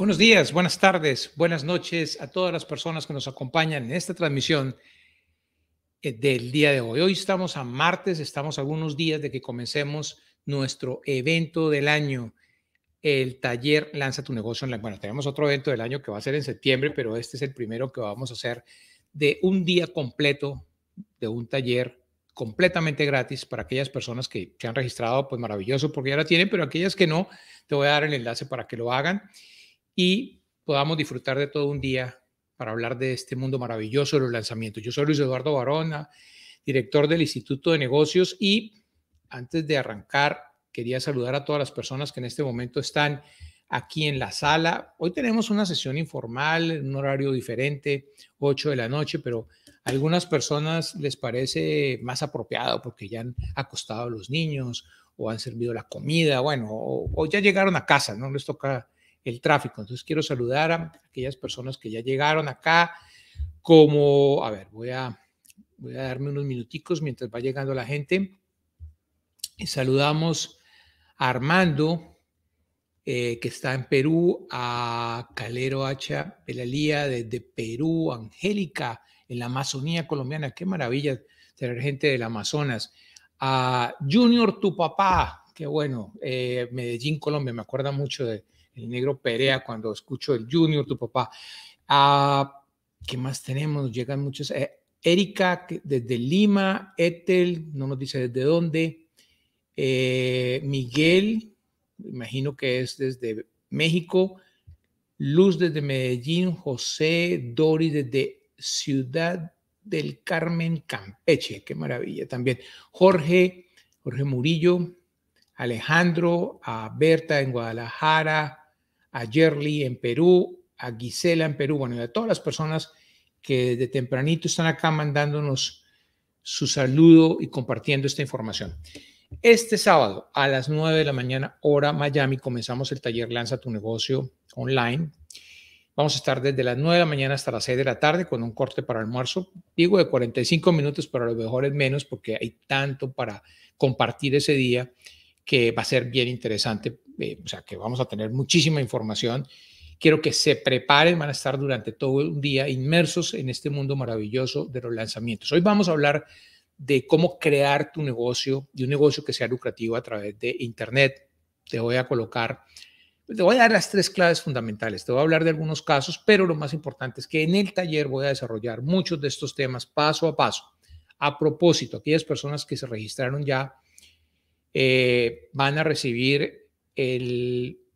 Buenos días, buenas tardes, buenas noches a todas las personas que nos acompañan en esta transmisión eh, del día de hoy. Hoy estamos a martes, estamos algunos días de que comencemos nuestro evento del año, el taller Lanza tu negocio online. Bueno, tenemos otro evento del año que va a ser en septiembre, pero este es el primero que vamos a hacer de un día completo, de un taller completamente gratis para aquellas personas que se han registrado, pues maravilloso porque ya la tienen, pero aquellas que no, te voy a dar el enlace para que lo hagan y podamos disfrutar de todo un día para hablar de este mundo maravilloso de los lanzamientos. Yo soy Luis Eduardo Barona, director del Instituto de Negocios y antes de arrancar, quería saludar a todas las personas que en este momento están aquí en la sala. Hoy tenemos una sesión informal, un horario diferente, 8 de la noche, pero a algunas personas les parece más apropiado porque ya han acostado a los niños o han servido la comida, bueno, o ya llegaron a casa, ¿no? Les toca el tráfico. Entonces quiero saludar a aquellas personas que ya llegaron acá, como, a ver, voy a, voy a darme unos minuticos mientras va llegando la gente. Y saludamos a Armando, eh, que está en Perú, a Calero H. Pelalía desde Perú, Angélica, en la Amazonía colombiana, qué maravilla tener gente del Amazonas. A Junior, tu papá, qué bueno, eh, Medellín, Colombia, me acuerda mucho de, el negro Perea, cuando escucho el Junior, tu papá. Ah, ¿Qué más tenemos? Llegan muchos. Eh, Erika, desde Lima, Ethel, no nos dice desde dónde. Eh, Miguel, imagino que es desde México. Luz desde Medellín, José, Dori desde Ciudad del Carmen, Campeche. Qué maravilla también. Jorge, Jorge Murillo, Alejandro, a Berta en Guadalajara, a Yerli en Perú, a Gisela en Perú, bueno, y a todas las personas que desde tempranito están acá mandándonos su saludo y compartiendo esta información. Este sábado a las 9 de la mañana, hora Miami, comenzamos el taller Lanza tu negocio online. Vamos a estar desde las 9 de la mañana hasta las 6 de la tarde con un corte para almuerzo, digo de 45 minutos, pero a lo mejor es menos porque hay tanto para compartir ese día que va a ser bien interesante eh, o sea que vamos a tener muchísima información. Quiero que se preparen, van a estar durante todo un día inmersos en este mundo maravilloso de los lanzamientos. Hoy vamos a hablar de cómo crear tu negocio y un negocio que sea lucrativo a través de Internet. Te voy a colocar, te voy a dar las tres claves fundamentales. Te voy a hablar de algunos casos, pero lo más importante es que en el taller voy a desarrollar muchos de estos temas paso a paso. A propósito, aquellas personas que se registraron ya eh, van a recibir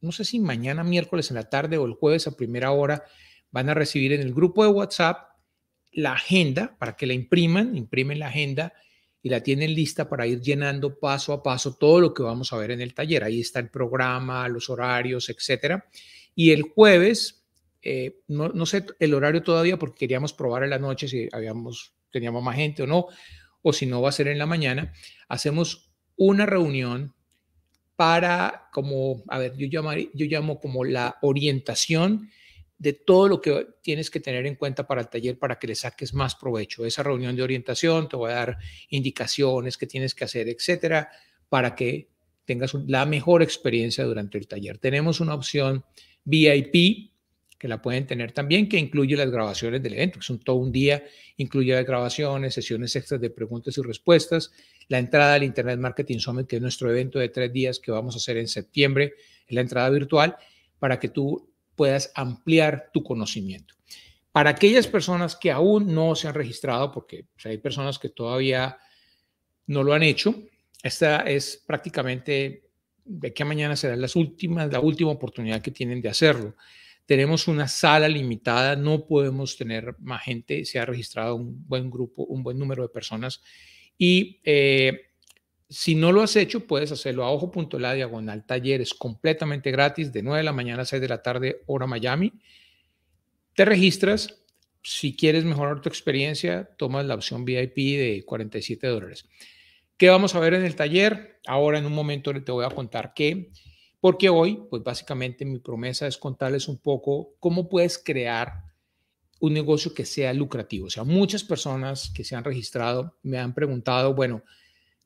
no sé si mañana miércoles en la tarde o el jueves a primera hora, van a recibir en el grupo de WhatsApp la agenda para que la impriman, imprimen la agenda y la tienen lista para ir llenando paso a paso todo lo que vamos a ver en el taller. Ahí está el programa, los horarios, etcétera. Y el jueves, eh, no, sé el horario todavía porque queríamos probar en la noche si habíamos, teníamos más gente o no, o si no va a ser en la mañana, hacemos una reunión para como, a ver, yo, yo llamo como la orientación de todo lo que tienes que tener en cuenta para el taller para que le saques más provecho. Esa reunión de orientación te voy a dar indicaciones que tienes que hacer, etcétera, para que tengas la mejor experiencia durante el taller. Tenemos una opción VIP que la pueden tener también, que incluye las grabaciones del evento, que son todo un día, incluye las grabaciones, sesiones extras de preguntas y respuestas, la entrada al Internet Marketing Summit, que es nuestro evento de tres días que vamos a hacer en septiembre, la entrada virtual, para que tú puedas ampliar tu conocimiento. Para aquellas personas que aún no se han registrado, porque hay personas que todavía no lo han hecho, esta es prácticamente de que mañana será las últimas, la última oportunidad que tienen de hacerlo tenemos una sala limitada, no podemos tener más gente, se ha registrado un buen grupo, un buen número de personas y eh, si no lo has hecho, puedes hacerlo a ojo.la diagonal talleres completamente gratis de 9 de la mañana a 6 de la tarde, hora Miami. Te registras. Si quieres mejorar tu experiencia, tomas la opción VIP de 47 dólares. ¿Qué vamos a ver en el taller? Ahora en un momento te voy a contar qué porque hoy, pues básicamente mi promesa es contarles un poco cómo puedes crear un negocio que sea lucrativo. O sea, muchas personas que se han registrado me han preguntado, bueno,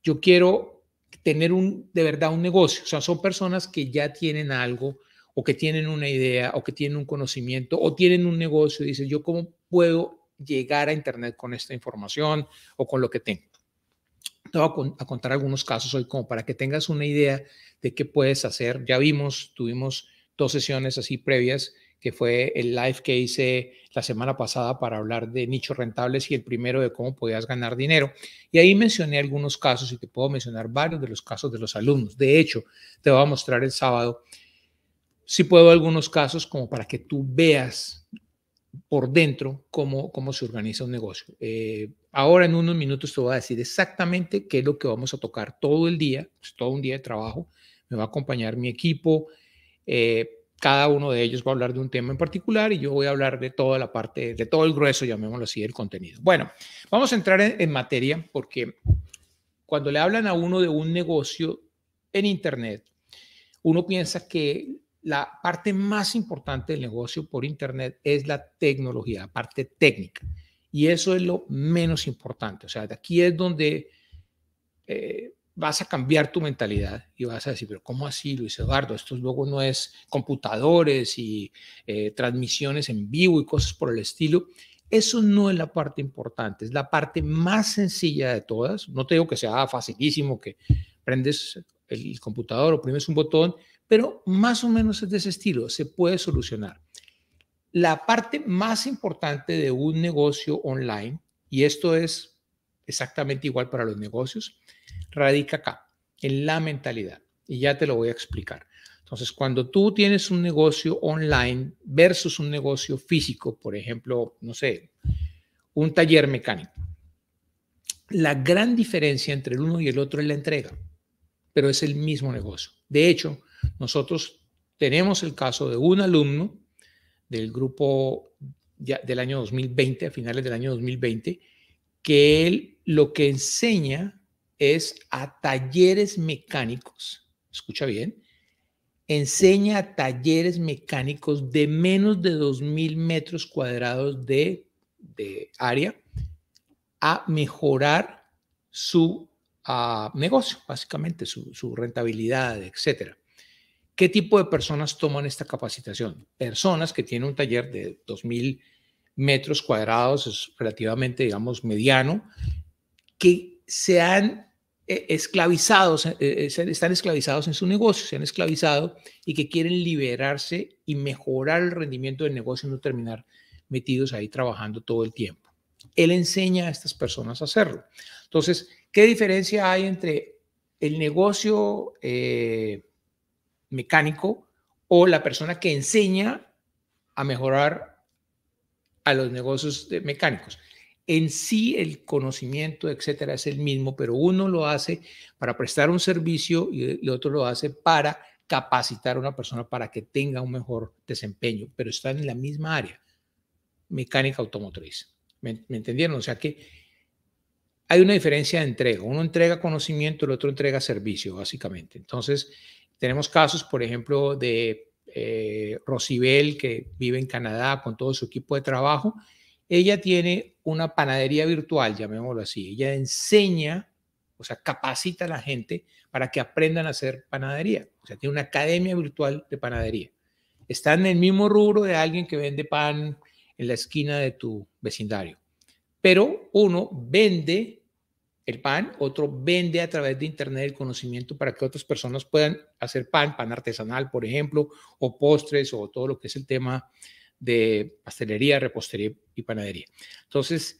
yo quiero tener un, de verdad un negocio. O sea, son personas que ya tienen algo o que tienen una idea o que tienen un conocimiento o tienen un negocio y dicen, yo cómo puedo llegar a Internet con esta información o con lo que tengo. Te voy a, contar algunos casos hoy como para que tengas una idea de qué puedes hacer. Ya vimos, tuvimos dos sesiones así previas, que fue el live que hice la semana pasada para hablar de nichos rentables y el primero de cómo podías ganar dinero. Y ahí mencioné algunos casos y te puedo mencionar varios de los casos de los alumnos. De hecho, te voy a mostrar el sábado, si puedo, algunos casos como para que tú veas por dentro cómo, cómo se organiza un negocio. Eh, ahora en unos minutos te voy a decir exactamente qué es lo que vamos a tocar todo el día, pues, todo un día de trabajo. Me va a acompañar mi equipo. Eh, cada uno de ellos va a hablar de un tema en particular y yo voy a hablar de toda la parte, de todo el grueso, llamémoslo así, del contenido. Bueno, vamos a entrar en materia porque cuando le hablan a uno de un negocio en Internet, uno piensa que la parte más importante del negocio por Internet es la tecnología, la parte técnica. Y eso es lo menos importante. O sea, de aquí es donde eh, vas a cambiar tu mentalidad y vas a decir, pero ¿cómo así, Luis Eduardo? Esto luego no es computadores y eh, transmisiones en vivo y cosas por el estilo. Eso no es la parte importante, es la parte más sencilla de todas. No te digo que sea facilísimo, que prendes el computador o primes un botón, pero más o menos es de ese estilo, se puede solucionar la parte más importante de un negocio online, y esto es exactamente igual para los negocios, radica acá, en la mentalidad. Y ya te lo voy a explicar. Entonces, cuando tú tienes un negocio online versus un negocio físico, por ejemplo, no sé, un taller mecánico, la gran diferencia entre el uno y el otro es la entrega, pero es el mismo negocio. De hecho, nosotros tenemos el caso de un alumno del grupo del año 2020, a finales del año 2020, que él lo que enseña es a talleres mecánicos, escucha bien, enseña a talleres mecánicos de menos de 2.000 metros cuadrados de, de, área a mejorar su ah, negocio, básicamente su, su rentabilidad, etcétera. ¿Qué tipo de personas toman esta capacitación? Personas que tienen un taller de 2.000 metros cuadrados, es relativamente, digamos, mediano, que se han eh, esclavizados, eh, eh, están esclavizados en su negocio, se han esclavizado y que quieren liberarse y mejorar el rendimiento del negocio y no terminar metidos ahí trabajando todo el tiempo. Él enseña a estas personas a hacerlo. Entonces, ¿qué diferencia hay entre el negocio mecánico o la persona que enseña a mejorar a los negocios de mecánicos. En sí el conocimiento, etcétera, es el mismo, pero uno lo hace para prestar un servicio y el otro lo hace para capacitar a una persona para que tenga un mejor desempeño, pero están en la misma área, mecánica automotriz. ¿Me, entendieron? O sea que hay una diferencia de entrega. Uno entrega conocimiento, el otro entrega servicio, básicamente. Entonces, tenemos casos, por ejemplo, de eh, Rosibel, que vive en Canadá con todo su equipo de trabajo. Ella tiene una panadería virtual, llamémoslo así. Ella enseña, o sea, capacita a la gente para que aprendan a hacer panadería. O sea, tiene una academia virtual de panadería. Está en el mismo rubro de alguien que vende pan en la esquina de tu vecindario. Pero uno vende el pan, otro vende a través de Internet el conocimiento para que otras personas puedan hacer pan, pan artesanal, por ejemplo, o postres, o todo lo que es el tema de pastelería, repostería y panadería. Entonces,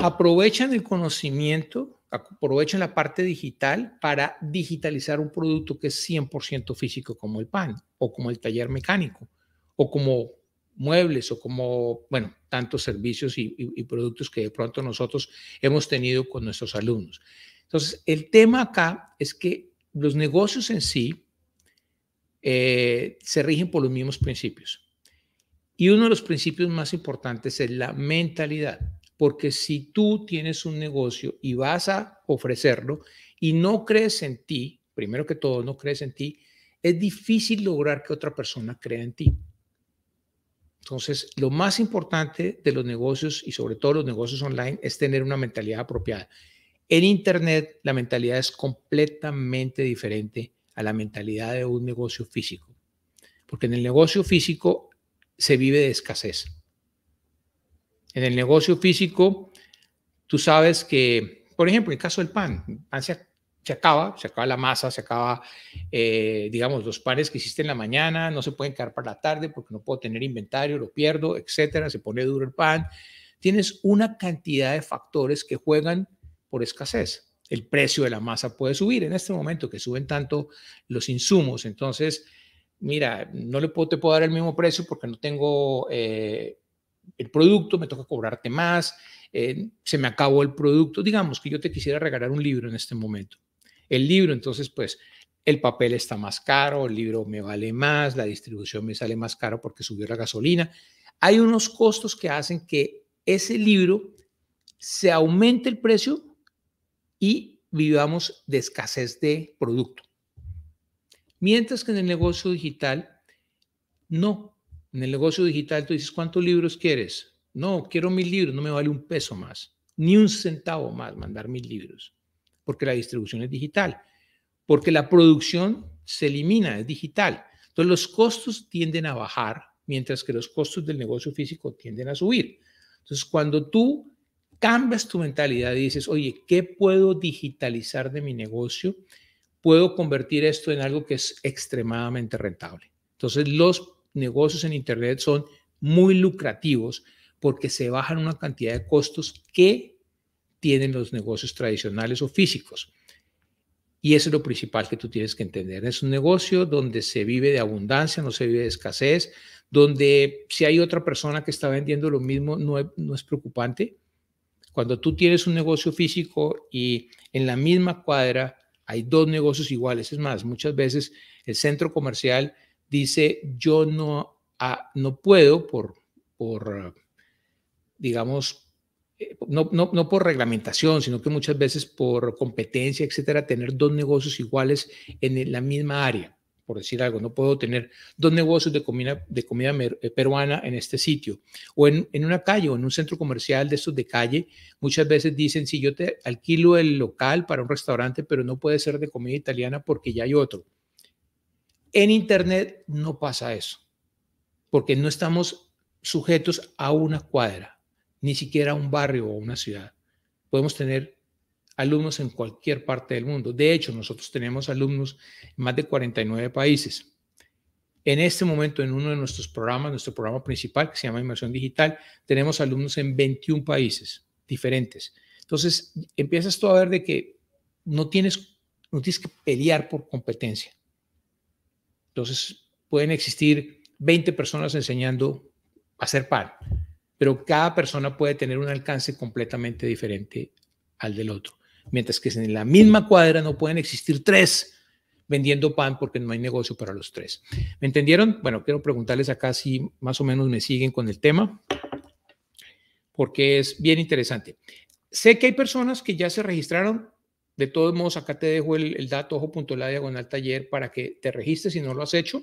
aprovechan el conocimiento, aprovechan la parte digital para digitalizar un producto que es 100% físico como el pan, o como el taller mecánico, o como muebles o como, bueno, tantos servicios y, productos que de pronto nosotros hemos tenido con nuestros alumnos. Entonces, el tema acá es que los negocios en sí eh, se rigen por los mismos principios. Y uno de los principios más importantes es la mentalidad, porque si tú tienes un negocio y vas a ofrecerlo y no crees en ti, primero que todo, no crees en ti, es difícil lograr que otra persona crea en ti. Entonces, lo más importante de los negocios y sobre todo los negocios online es tener una mentalidad apropiada. En Internet, la mentalidad es completamente diferente a la mentalidad de un negocio físico, porque en el negocio físico se vive de escasez. En el negocio físico, tú sabes que, por ejemplo, en el caso del pan, pan se acaba, se acaba la masa, se acaba, eh, digamos, los panes que hiciste en la mañana, no se pueden quedar para la tarde porque no puedo tener inventario, lo pierdo, etcétera, se pone duro el pan. Tienes una cantidad de factores que juegan por escasez. El precio de la masa puede subir en este momento que suben tanto los insumos. Entonces, mira, no le puedo, te puedo dar el mismo precio porque no tengo eh, el producto, me toca cobrarte más, eh, se me acabó el producto. Digamos que yo te quisiera regalar un libro en este momento el libro. Entonces, pues el papel está más caro, el libro me vale más, la distribución me sale más caro porque subió la gasolina. Hay unos costos que hacen que ese libro se aumente el precio y vivamos de escasez de producto. Mientras que en el negocio digital, no. En el negocio digital tú dices, ¿cuántos libros quieres? No, quiero mil libros, no me vale un peso más, ni un centavo más mandar mil libros porque la distribución es digital, porque la producción se elimina, es digital. Entonces los costos tienden a bajar, mientras que los costos del negocio físico tienden a subir. Entonces cuando tú cambias tu mentalidad y dices, oye, ¿qué puedo digitalizar de mi negocio? Puedo convertir esto en algo que es extremadamente rentable. Entonces los negocios en Internet son muy lucrativos porque se bajan una cantidad de costos que tienen los negocios tradicionales o físicos. Y eso es lo principal que tú tienes que entender. Es un negocio donde se vive de abundancia, no se vive de escasez, donde si hay otra persona que está vendiendo lo mismo, no es, no es preocupante. Cuando tú tienes un negocio físico y en la misma cuadra hay dos negocios iguales, es más, muchas veces el centro comercial dice, yo no, ah, no puedo por, por, digamos, eh, no, no, por reglamentación, sino que muchas veces por competencia, etcétera, tener dos negocios iguales en la misma área, por decir algo. No puedo tener dos negocios de comida, de comida eh, peruana en este sitio, o en, una calle, o en un centro comercial de estos de calle. Muchas veces dicen, si yo te alquilo el local para un restaurante, pero no puede ser de comida italiana porque ya hay otro. En Internet no pasa eso, porque no estamos sujetos a una cuadra ni siquiera un barrio o una ciudad. Podemos tener alumnos en cualquier parte del mundo. De hecho, nosotros tenemos alumnos en más de 49 países. En este momento, en uno de nuestros programas, nuestro programa principal, que se llama Inmersión Digital, tenemos alumnos en 21 países diferentes. Entonces, empiezas tú a ver de que no tienes, no tienes que pelear por competencia. Entonces, pueden existir 20 personas enseñando a hacer pan pero cada persona puede tener un alcance completamente diferente al del otro. Mientras que en la misma cuadra no pueden existir tres vendiendo pan porque no hay negocio para los tres. ¿Me entendieron? Bueno, quiero preguntarles acá si más o menos me siguen con el tema, porque es bien interesante. Sé que hay personas que ya se registraron. De todos modos, acá te dejo el, el dato ojo.la diagonal taller para que te registres si no lo has hecho,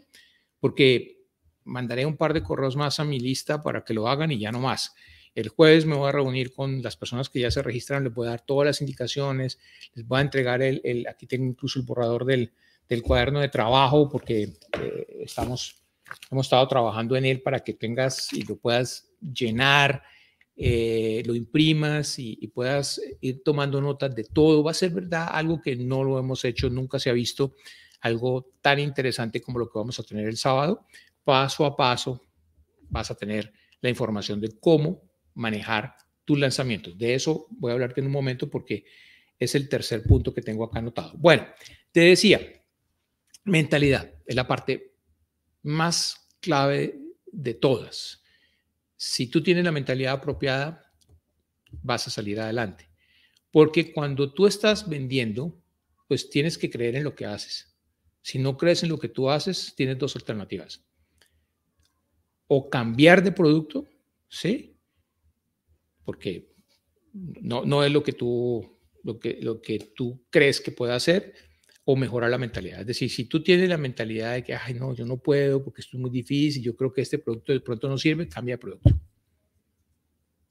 porque mandaré un par de correos más a mi lista para que lo hagan y ya no más. El jueves me voy a reunir con las personas que ya se registran, les voy a dar todas las indicaciones, les voy a entregar el, aquí tengo incluso el borrador del, cuaderno de trabajo porque eh, estamos, hemos estado trabajando en él para que tengas y lo puedas llenar, eh, lo imprimas y, y, puedas ir tomando notas de todo. Va a ser verdad algo que no lo hemos hecho, nunca se ha visto algo tan interesante como lo que vamos a tener el sábado, paso a paso vas a tener la información de cómo manejar tus lanzamientos. De eso voy a hablarte en un momento porque es el tercer punto que tengo acá anotado. Bueno, te decía, mentalidad es la parte más clave de todas. Si tú tienes la mentalidad apropiada, vas a salir adelante. Porque cuando tú estás vendiendo, pues tienes que creer en lo que haces. Si no crees en lo que tú haces, tienes dos alternativas o cambiar de producto, ¿sí? Porque no, no es lo que, tú, lo, que, lo que tú crees que pueda hacer o mejorar la mentalidad. Es decir, si tú tienes la mentalidad de que, ay, no, yo no puedo porque esto es muy difícil, yo creo que este producto de pronto no sirve, cambia de producto.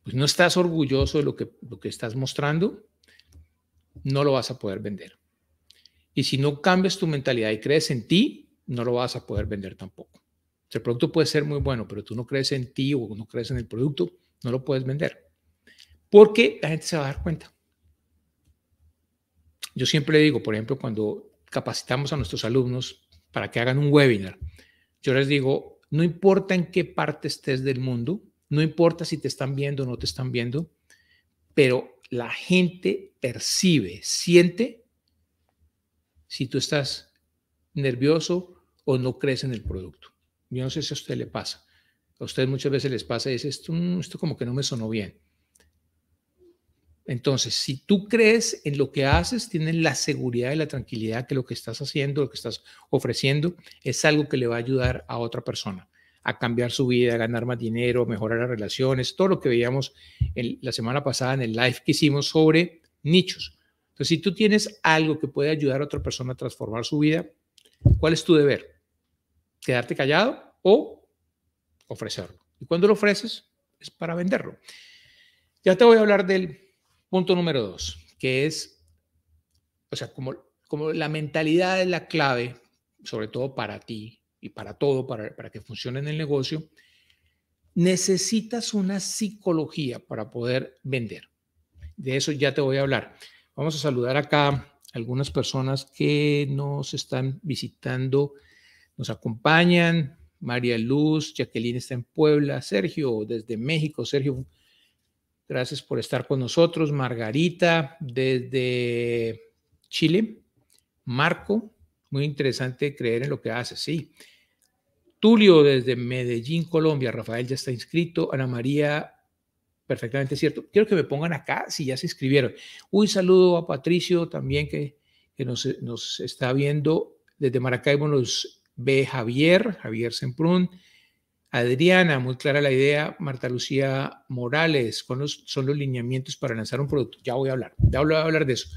Pues no estás orgulloso de lo que, lo que estás mostrando, no lo vas a poder vender. Y si no cambias tu mentalidad y crees en ti, no lo vas a poder vender tampoco el producto puede ser muy bueno, pero tú no crees en ti o no crees en el producto, no lo puedes vender. Porque la gente se va a dar cuenta. Yo siempre digo, por ejemplo, cuando capacitamos a nuestros alumnos para que hagan un webinar, yo les digo, no importa en qué parte estés del mundo, no importa si te están viendo o no te están viendo, pero la gente percibe, siente si tú estás nervioso o no crees en el producto. Yo no sé si a usted le pasa. A usted muchas veces les pasa y dice, esto, mm, esto como que no me sonó bien. Entonces, si tú crees en lo que haces, tienes la seguridad y la tranquilidad que lo que estás haciendo, lo que estás ofreciendo, es algo que le va a ayudar a otra persona a cambiar su vida, a ganar más dinero, mejorar las relaciones, todo lo que veíamos en, la semana pasada en el live que hicimos sobre nichos. Entonces, si tú tienes algo que puede ayudar a otra persona a transformar su vida, ¿cuál es tu deber? quedarte callado o ofrecerlo. Y cuando lo ofreces es para venderlo. Ya te voy a hablar del punto número dos, que es, o sea, como, como la mentalidad es la clave, sobre todo para ti y para todo, para, para que funcione en el negocio, necesitas una psicología para poder vender. De eso ya te voy a hablar. Vamos a saludar acá algunas personas que nos están visitando nos acompañan. María Luz, Jacqueline está en Puebla, Sergio desde México, Sergio, gracias por estar con nosotros, Margarita desde Chile, Marco, muy interesante creer en lo que hace, sí. Tulio desde Medellín, Colombia, Rafael ya está inscrito, Ana María, perfectamente cierto. Quiero que me pongan acá si ya se inscribieron. Un saludo a Patricio también que, nos, nos está viendo desde Maracaibo, nos B. Javier, Javier Semprún. Adriana, muy clara la idea. Marta Lucía Morales, con son los lineamientos para lanzar un producto. Ya voy a hablar, ya voy a hablar de eso.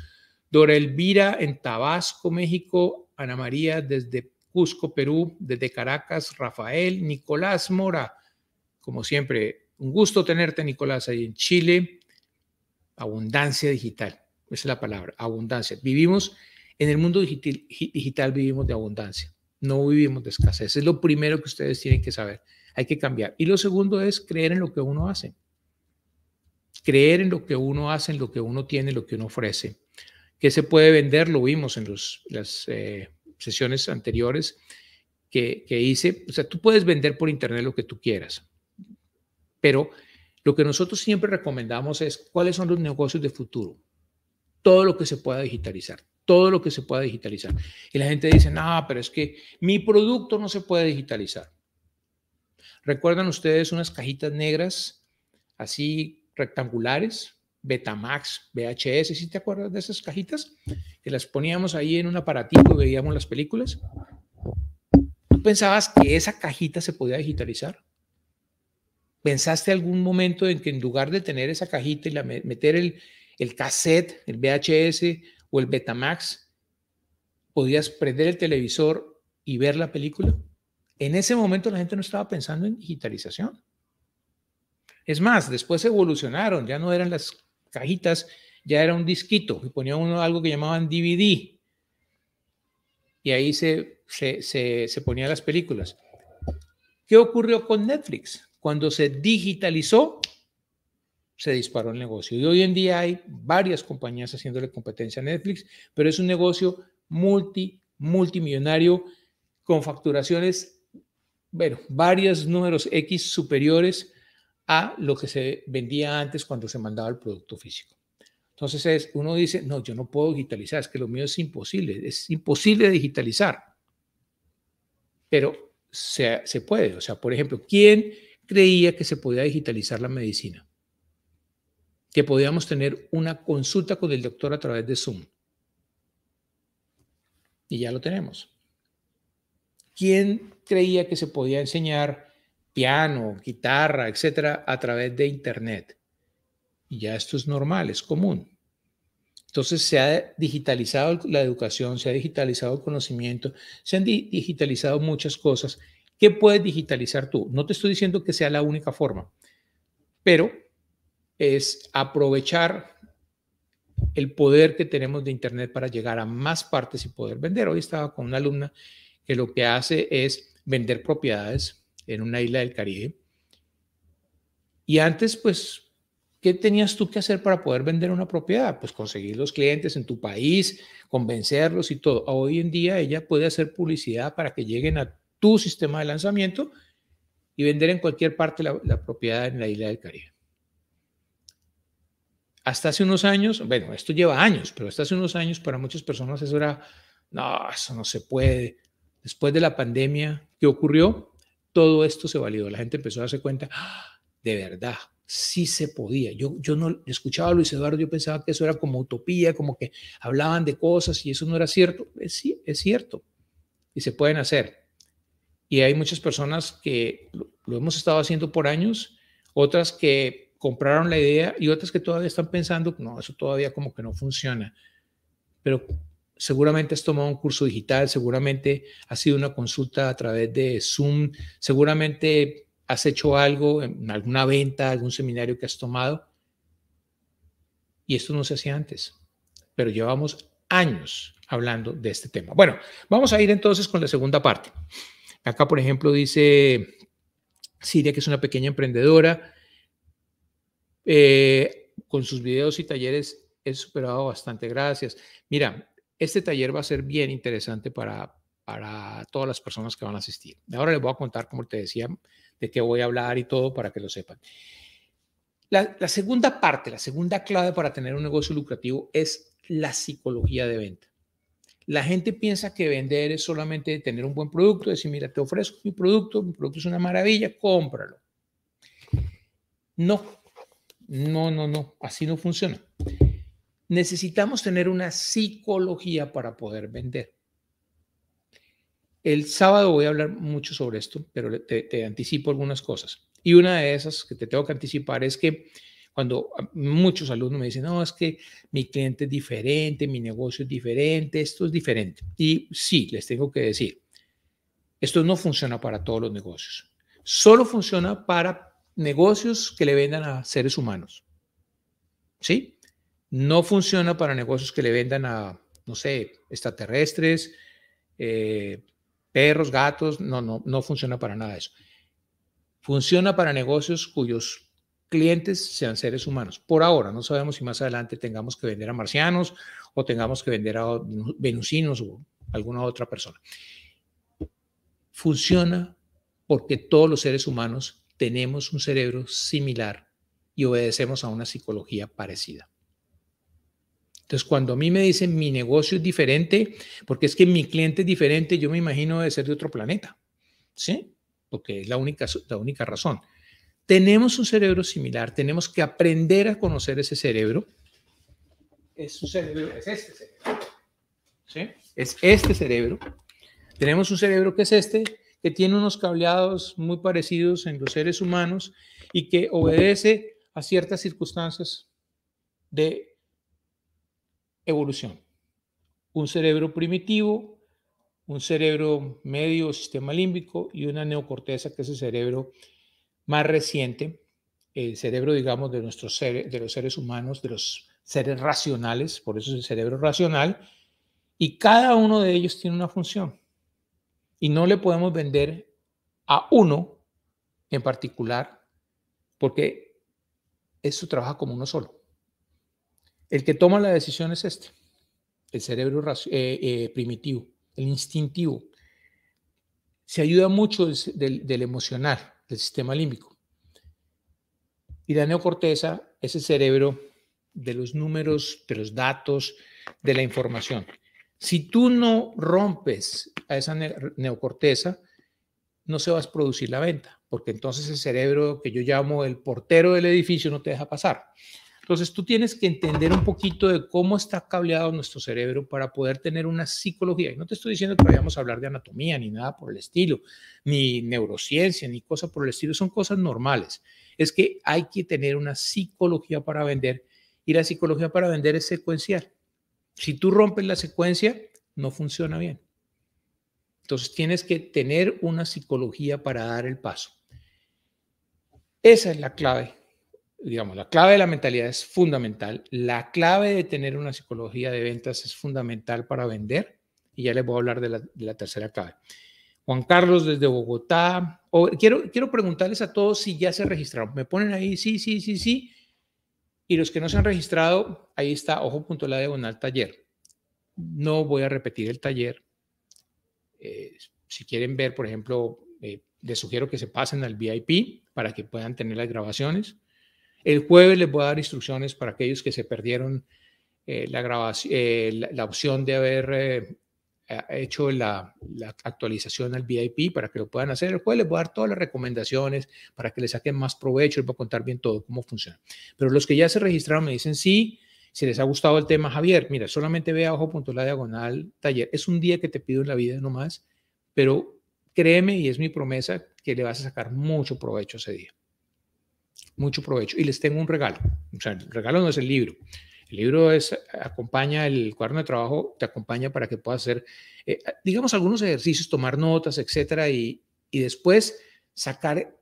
Dora Elvira, en Tabasco, México. Ana María, desde Cusco, Perú. Desde Caracas, Rafael. Nicolás Mora, como siempre, un gusto tenerte, Nicolás, ahí en Chile. Abundancia digital, esa es la palabra, abundancia. Vivimos en el mundo digital, digital vivimos de abundancia. No vivimos de escasez. Es lo primero que ustedes tienen que saber. Hay que cambiar. Y lo segundo es creer en lo que uno hace. Creer en lo que uno hace, en lo que uno tiene, lo que uno ofrece. ¿Qué se puede vender? Lo vimos en las eh, sesiones anteriores que, que hice. O sea, tú puedes vender por internet lo que tú quieras, pero lo que nosotros siempre recomendamos es cuáles son los negocios de futuro. Todo lo que se pueda digitalizar, todo lo que se pueda digitalizar. Y la gente dice, no, pero es que mi producto no se puede digitalizar. ¿Recuerdan ustedes unas cajitas negras así rectangulares? Betamax, VHS, ¿sí te acuerdas de esas cajitas? Que las poníamos ahí en un aparatito y veíamos las películas. ¿Tú pensabas que esa cajita se podía digitalizar? ¿Pensaste algún momento en que en lugar de tener esa cajita y meter el, el cassette, el VHS o el Betamax, podías prender el televisor y ver la película. En ese momento la gente no estaba pensando en digitalización. Es más, después evolucionaron, ya no eran las cajitas, ya era un disquito y ponía uno algo que llamaban DVD. Y ahí se, se, se ponían las películas. ¿Qué ocurrió con Netflix? Cuando se digitalizó, se disparó el negocio. Y hoy en día hay varias compañías haciéndole competencia a Netflix, pero es un negocio multi, multimillonario con facturaciones, bueno, varios números X superiores a lo que se vendía antes cuando se mandaba el producto físico. Entonces es, uno dice, no, yo no puedo digitalizar, es que lo mío es imposible, es imposible digitalizar. Pero se, se puede, o sea, por ejemplo, ¿quién creía que se podía digitalizar la medicina? que podíamos tener una consulta con el doctor a través de Zoom. Y ya lo tenemos. ¿Quién creía que se podía enseñar piano, guitarra, etcétera, a través de Internet? Y ya esto es normal, es común. Entonces se ha digitalizado la educación, se ha digitalizado el conocimiento, se han digitalizado muchas cosas. ¿Qué puedes digitalizar tú? No te estoy diciendo que sea la única forma, pero es aprovechar el poder que tenemos de Internet para llegar a más partes y poder vender. Hoy estaba con una alumna que lo que hace es vender propiedades en una isla del Caribe. Y antes, pues, ¿qué tenías tú que hacer para poder vender una propiedad? Pues conseguir los clientes en tu país, convencerlos y todo. Hoy en día ella puede hacer publicidad para que lleguen a tu sistema de lanzamiento y vender en cualquier parte la, la propiedad en la isla del Caribe. Hasta hace unos años, bueno, esto lleva años, pero hasta hace unos años para muchas personas eso era, no, eso no se puede. Después de la pandemia, ¿qué ocurrió? Todo esto se validó. La gente empezó a darse cuenta, ah, de verdad, sí se podía. Yo, yo no escuchaba a Luis Eduardo, yo pensaba que eso era como utopía, como que hablaban de cosas y eso no era cierto. Es, eh, sí, es cierto. Y se pueden hacer. Y hay muchas personas que lo hemos estado haciendo por años, otras que compraron la idea y otras que todavía están pensando, no, eso todavía como que no funciona. Pero seguramente has tomado un curso digital, seguramente has sido una consulta a través de Zoom, seguramente has hecho algo, en alguna venta, algún seminario que has tomado. Y esto no se hacía antes, pero llevamos años hablando de este tema. Bueno, vamos a ir entonces con la segunda parte. Acá, por ejemplo, dice Siria, que es una pequeña emprendedora, eh, con sus videos y talleres he superado bastante, gracias. Mira, este taller va a ser bien interesante para, para todas las personas que van a asistir. Ahora les voy a contar, como te decía, de qué voy a hablar y todo para que lo sepan. La, la segunda parte, la segunda clave para tener un negocio lucrativo es la psicología de venta. La gente piensa que vender es solamente tener un buen producto, decir, mira, te ofrezco mi producto, mi producto es una maravilla, cómpralo. No, no, no, no, así no funciona. Necesitamos tener una psicología para poder vender. El sábado voy a hablar mucho sobre esto, pero te, anticipo algunas cosas. Y una de esas que te tengo que anticipar es que cuando ah, muchos alumnos me dicen, no, es que mi cliente es diferente, mi negocio es diferente, esto es diferente. Y sí, les tengo que decir, esto no funciona para todos los negocios. Solo funciona para negocios que le vendan a seres humanos. ¿Sí? No funciona para negocios que le vendan a, no sé, extraterrestres, eh, perros, gatos, no, no, no funciona para nada eso. Funciona para negocios cuyos clientes sean seres humanos. Por ahora, no sabemos si más adelante tengamos que vender a marcianos o tengamos que vender a venusinos o alguna otra persona. Funciona porque todos los seres humanos tenemos un cerebro similar y obedecemos a una psicología parecida. Entonces, cuando a mí me dicen mi negocio es diferente, porque es que mi cliente es diferente, yo me imagino de ser de otro planeta, ¿sí? Porque es la única, la única razón. Tenemos un cerebro similar, tenemos que aprender a conocer ese cerebro. Es un cerebro, es este cerebro. ¿Sí? Es este cerebro. Tenemos un cerebro que es este, que tiene unos cableados muy parecidos en los seres humanos y que obedece a ciertas circunstancias de evolución. Un cerebro primitivo, un cerebro medio sistema límbico y una neocorteza que es el cerebro más reciente, el cerebro, digamos, de, nuestros de los seres humanos, de los seres racionales, por eso es el cerebro racional, y cada uno de ellos tiene una función y no le podemos vender a uno en particular porque eso trabaja como uno solo. El que toma la decisión es este, el cerebro eh, eh, primitivo, el instintivo. Se ayuda mucho del, emocional, del sistema límbico. Y la neocorteza es el cerebro de los números, de los datos, de la información. Si tú no rompes a esa neocorteza, no se va a producir la venta, porque entonces el cerebro que yo llamo el portero del edificio no te deja pasar. Entonces tú tienes que entender un poquito de cómo está cableado nuestro cerebro para poder tener una psicología. Y no te estoy diciendo que vayamos a hablar de anatomía ni nada por el estilo, ni neurociencia, ni cosas por el estilo. Son cosas normales. Es que hay que tener una psicología para vender y la psicología para vender es secuencial. Si tú rompes la secuencia, no funciona bien. Entonces tienes que tener una psicología para dar el paso. Esa es la clave. Digamos, la clave de la mentalidad es fundamental. La clave de tener una psicología de ventas es fundamental para vender. Y ya les voy a hablar de la, tercera clave. Juan Carlos desde Bogotá. quiero, quiero preguntarles a todos si ya se registraron. Me ponen ahí, sí, sí, sí, sí. Y los que no se han registrado, ahí está, ojo.la diagonal taller. No voy a repetir el taller. Eh, si quieren ver, por ejemplo, eh, les sugiero que se pasen al VIP para que puedan tener las grabaciones. El jueves les voy a dar instrucciones para aquellos que se perdieron eh, la, grabación, la, la, opción de haber hecho la, actualización al VIP para que lo puedan hacer, el cual les voy a dar todas las recomendaciones para que le saquen más provecho, les voy a contar bien todo cómo funciona. Pero los que ya se registraron me dicen sí, si les ha gustado el tema, Javier, mira, solamente ve a punto la diagonal taller. Es un día que te pido en la vida nomás, pero créeme y es mi promesa que le vas a sacar mucho provecho ese día. Mucho provecho. Y les tengo un regalo. O sea, el regalo no es el libro. El libro es, acompaña, el cuaderno de trabajo te acompaña para que puedas hacer, eh, digamos, algunos ejercicios, tomar notas, etcétera, y, después sacar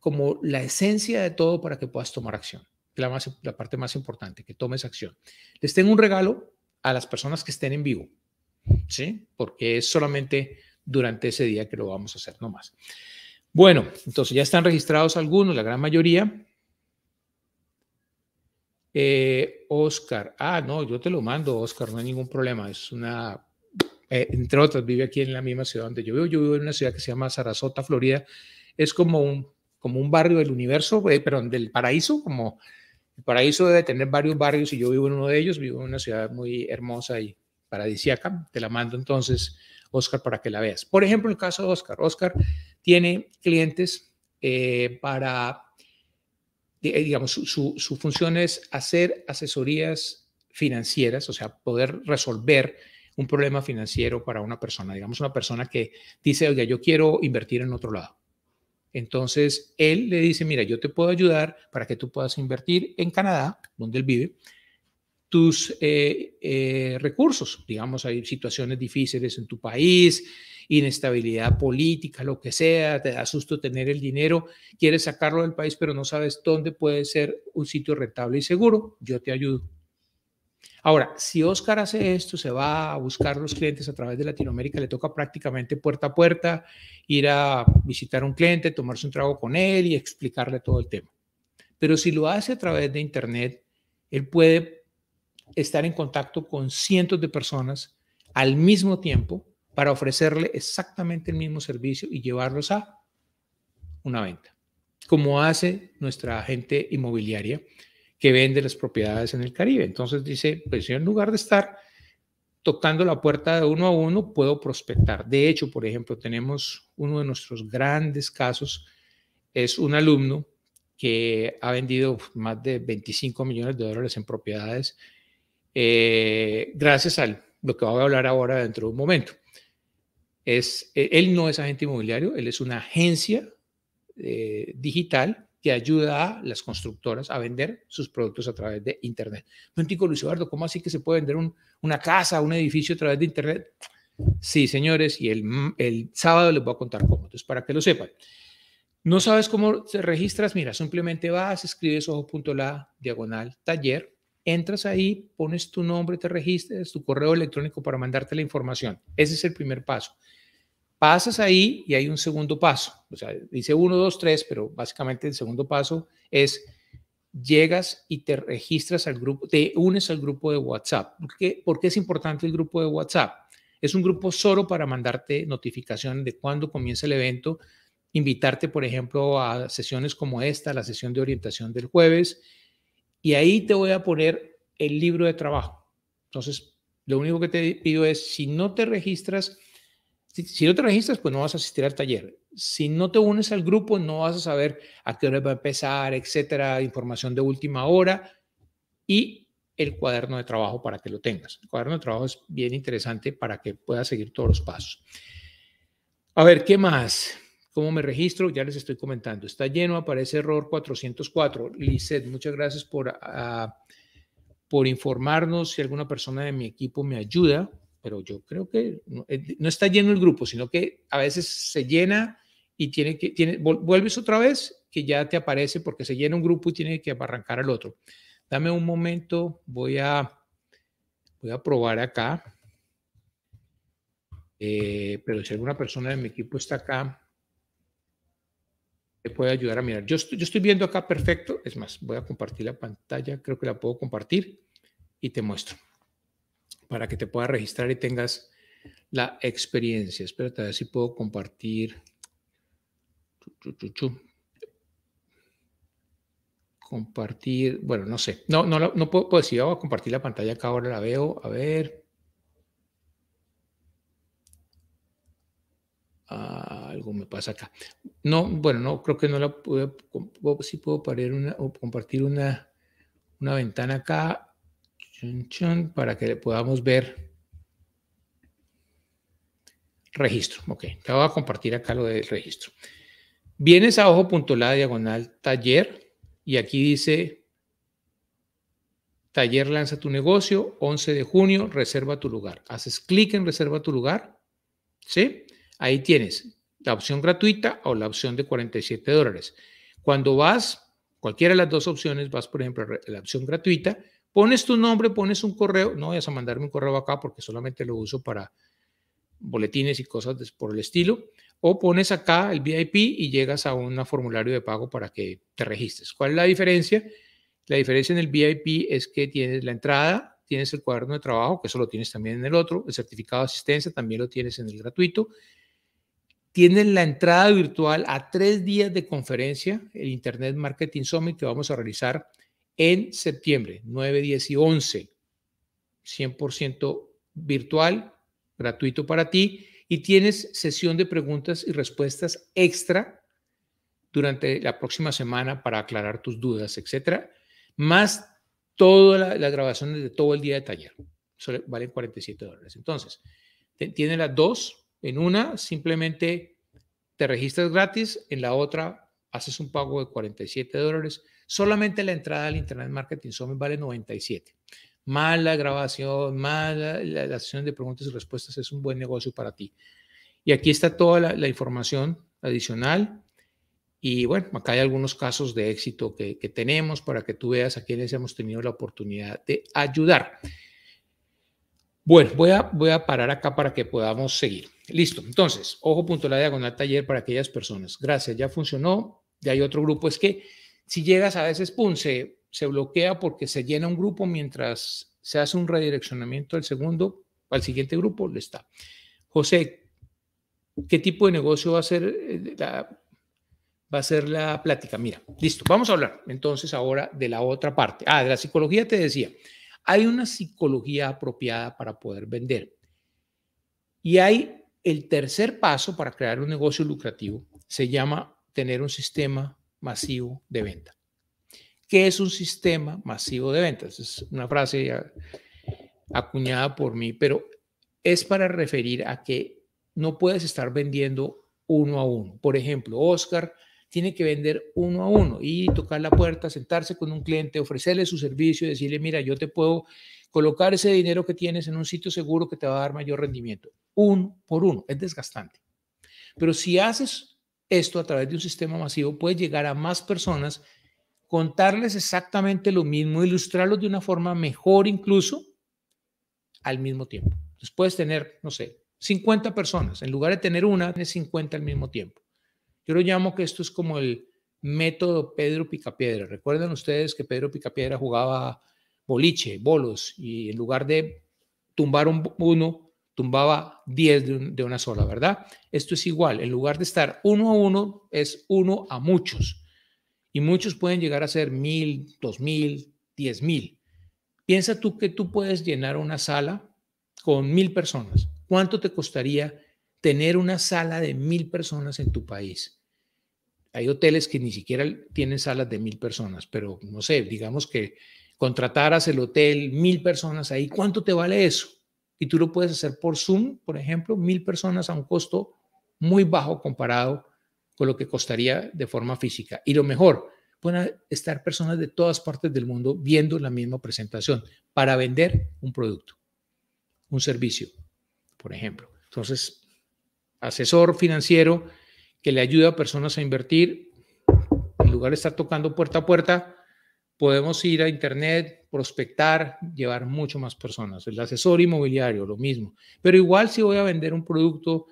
como la esencia de todo para que puedas tomar acción. La, más, la parte más importante, que tomes acción. Les tengo un regalo a las personas que estén en vivo, ¿sí? Porque es solamente durante ese día que lo vamos a hacer no más. Bueno, entonces ya están registrados algunos, la gran mayoría. Eh, Oscar, ah, no, yo te lo mando, Oscar, no hay ningún problema. Es una, eh, entre otras, vive aquí en la misma ciudad donde yo vivo. Yo vivo en una ciudad que se llama Sarasota, Florida. Es como un, como un barrio del universo, pero eh, perdón, del paraíso, como el paraíso debe tener varios barrios y yo vivo en uno de ellos. Vivo en una ciudad muy hermosa y paradisíaca. Te la mando entonces, Oscar, para que la veas. Por ejemplo, el caso de Oscar. Oscar tiene clientes para eh, digamos, su, función es hacer asesorías financieras, o sea, poder resolver un problema financiero para una persona, digamos, una persona que dice, oye, yo quiero invertir en otro lado. Entonces, él le dice, mira, yo te puedo ayudar para que tú puedas invertir en Canadá, donde él vive, tus eh, eh, recursos. Digamos, hay situaciones difíciles en tu país, inestabilidad política, lo que sea, te da susto tener el dinero, quieres sacarlo del país, pero no sabes dónde puede ser un sitio rentable y seguro, yo te ayudo. Ahora, si Oscar hace esto, se va a buscar los clientes a través de Latinoamérica, le toca prácticamente puerta a puerta, ir a visitar a un cliente, tomarse un trago con él y explicarle todo el tema. Pero si lo hace a través de Internet, él puede estar en contacto con cientos de personas al mismo tiempo para ofrecerle exactamente el mismo servicio y llevarlos a una venta, como hace nuestra agente inmobiliaria que vende las propiedades en el Caribe. Entonces dice, pues yo en lugar de estar tocando la puerta de uno a uno, puedo prospectar. De hecho, por ejemplo, tenemos uno de nuestros grandes casos, es un alumno que ha vendido más de 25 millones de dólares en propiedades eh, gracias a lo que voy a hablar ahora dentro de un momento. Es, eh, él no es agente inmobiliario, él es una agencia eh, digital que ayuda a las constructoras a vender sus productos a través de Internet. Luis Eduardo, ¿cómo así que se puede vender una casa, un edificio a través de Internet? Sí, señores, y el, el sábado les voy a contar cómo, entonces para que lo sepan. ¿No sabes cómo te registras? Mira, simplemente vas, escribes ojo.la, diagonal, taller, Entras ahí, pones tu nombre, te registras, tu correo electrónico para mandarte la información. Ese es el primer paso. Pasas ahí y hay un segundo paso. O sea, dice uno, dos, tres, pero básicamente el segundo paso es llegas y te registras al grupo, te unes al grupo de WhatsApp. ¿Por qué, ¿Por qué es importante el grupo de WhatsApp? Es un grupo solo para mandarte notificación de cuándo comienza el evento, invitarte, por ejemplo, a sesiones como esta, la sesión de orientación del jueves, y ahí te voy a poner el libro de trabajo. Entonces, lo único que te pido es, si no te registras, si, no te registras, pues no vas a asistir al taller. Si no te unes al grupo, no vas a saber a qué hora va a empezar, etcétera, información de última hora y el cuaderno de trabajo para que lo tengas. El cuaderno de trabajo es bien interesante para que puedas seguir todos los pasos. A ver, ¿qué más? ¿Cómo me registro? Ya les estoy comentando. Está lleno, aparece error 404. Lizeth, muchas gracias por, ah, por informarnos. Si alguna persona de mi equipo me ayuda, pero yo creo que no, eh, está lleno el grupo, sino que a veces se llena y tiene que, tiene, vuelves otra vez que ya te aparece porque se llena un grupo y tiene que arrancar al otro. Dame un momento, voy a, voy a probar acá. Eh, pero si alguna persona de mi equipo está acá, te puede ayudar a mirar. Yo estoy, yo estoy viendo acá perfecto. Es más, voy a compartir la pantalla. Creo que la puedo compartir y te muestro para que te puedas registrar y tengas la experiencia. Espérate a ver si puedo compartir. Compartir, bueno, no sé. No, no, no puedo, decir, voy a compartir la pantalla acá, ahora la veo. A ver. Ah algo me pasa acá. No, bueno, no, creo que no la puedo, Si puedo parar una, o compartir una, ventana acá, para que le podamos ver registro. Ok, te voy a compartir acá lo del registro. Vienes a ojo.la diagonal taller y aquí dice taller lanza tu negocio, 11 de junio, reserva tu lugar. Haces clic en reserva tu lugar, ¿sí? Ahí tienes la opción gratuita o la opción de 47 dólares. Cuando vas, cualquiera de las dos opciones, vas por ejemplo a la opción gratuita, pones tu nombre, pones un correo, no vayas a mandarme un correo acá porque solamente lo uso para boletines y cosas por el estilo, o pones acá el VIP y llegas a un formulario de pago para que te registres. ¿Cuál es la diferencia? La diferencia en el VIP es que tienes la entrada, tienes el cuaderno de trabajo, que eso lo tienes también en el otro, el certificado de asistencia también lo tienes en el gratuito, tienen la entrada virtual a tres días de conferencia, el Internet Marketing Summit que vamos a realizar en septiembre, 9, 10 y 11. 100% virtual, gratuito para ti. Y tienes sesión de preguntas y respuestas extra durante la próxima semana para aclarar tus dudas, etcétera. Más todas las grabaciones de todo el día de taller. Eso valen 47 dólares. Entonces, tiene las dos en una simplemente te registras gratis, en la otra haces un pago de 47 dólares. Solamente la entrada al Internet Marketing Summit vale 97. Más la grabación, más la, sesión de preguntas y respuestas es un buen negocio para ti. Y aquí está toda la, información adicional. Y bueno, acá hay algunos casos de éxito que, que tenemos para que tú veas a quienes hemos tenido la oportunidad de ayudar. Bueno, voy a, voy a parar acá para que podamos seguir. Listo. Entonces, ojo punto la diagonal taller para aquellas personas. Gracias, ya funcionó. Ya hay otro grupo. Es que si llegas a veces, pum, se, bloquea porque se llena un grupo mientras se hace un redireccionamiento al segundo, al siguiente grupo, le está. José, ¿qué tipo de negocio va a ser eh, la, va a ser la plática? Mira, listo. Vamos a hablar entonces ahora de la otra parte. Ah, de la psicología te decía. Hay una psicología apropiada para poder vender. Y hay el tercer paso para crear un negocio lucrativo. Se llama tener un sistema masivo de venta. ¿Qué es un sistema masivo de ventas? Es una frase acuñada por mí, pero es para referir a que no puedes estar vendiendo uno a uno. Por ejemplo, Oscar tiene que vender uno a uno y tocar la puerta, sentarse con un cliente, ofrecerle su servicio decirle, mira, yo te puedo colocar ese dinero que tienes en un sitio seguro que te va a dar mayor rendimiento. Uno por uno, es desgastante. Pero si haces esto a través de un sistema masivo, puedes llegar a más personas, contarles exactamente lo mismo, ilustrarlos de una forma mejor incluso al mismo tiempo. Entonces puedes tener, no sé, 50 personas. En lugar de tener una, tienes 50 al mismo tiempo. Yo lo llamo que esto es como el método Pedro Picapiedra. ¿Recuerdan ustedes que Pedro Picapiedra jugaba boliche, bolos, y en lugar de tumbar uno, tumbaba diez de, de, una sola, ¿verdad? Esto es igual, en lugar de estar uno a uno, es uno a muchos. Y muchos pueden llegar a ser mil, dos mil, diez mil. Piensa tú que tú puedes llenar una sala con mil personas. ¿Cuánto te costaría tener una sala de mil personas en tu país. Hay hoteles que ni siquiera tienen salas de mil personas, pero no sé, digamos que contrataras el hotel, mil personas ahí, ¿cuánto te vale eso? Y tú lo puedes hacer por Zoom, por ejemplo, mil personas a un costo muy bajo comparado con lo que costaría de forma física. Y lo mejor, pueden estar personas de todas partes del mundo viendo la misma presentación para vender un producto, un servicio, por ejemplo. Entonces, asesor financiero que le ayuda a personas a invertir. En lugar de estar tocando puerta a puerta, podemos ir a Internet, prospectar, llevar mucho más personas. El asesor inmobiliario, lo mismo. Pero igual si voy a vender un producto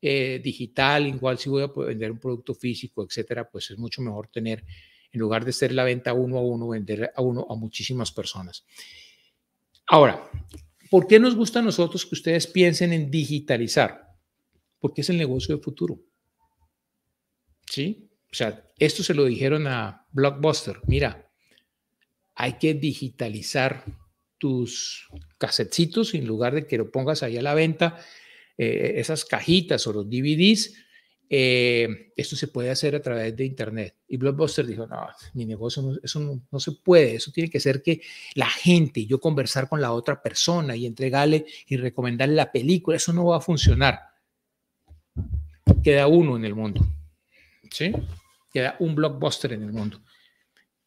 eh, digital, igual si voy a vender un producto físico, etcétera, pues es mucho mejor tener, en lugar de ser la venta uno a uno, vender a uno a muchísimas personas. Ahora, ¿por qué nos gusta a nosotros que ustedes piensen en digitalizar? porque es el negocio de futuro. ¿Sí? O sea, esto se lo dijeron a Blockbuster. Mira, hay que digitalizar tus casetcitos en lugar de que lo pongas ahí a la venta, eh, esas cajitas o los DVDs. Eh, esto se puede hacer a través de Internet. Y Blockbuster dijo, no, mi negocio, no, eso no, se puede, eso tiene que ser que la gente, yo conversar con la otra persona y entregarle y recomendarle la película, eso no va a funcionar. Queda uno en el mundo. ¿Sí? Queda un blockbuster en el mundo.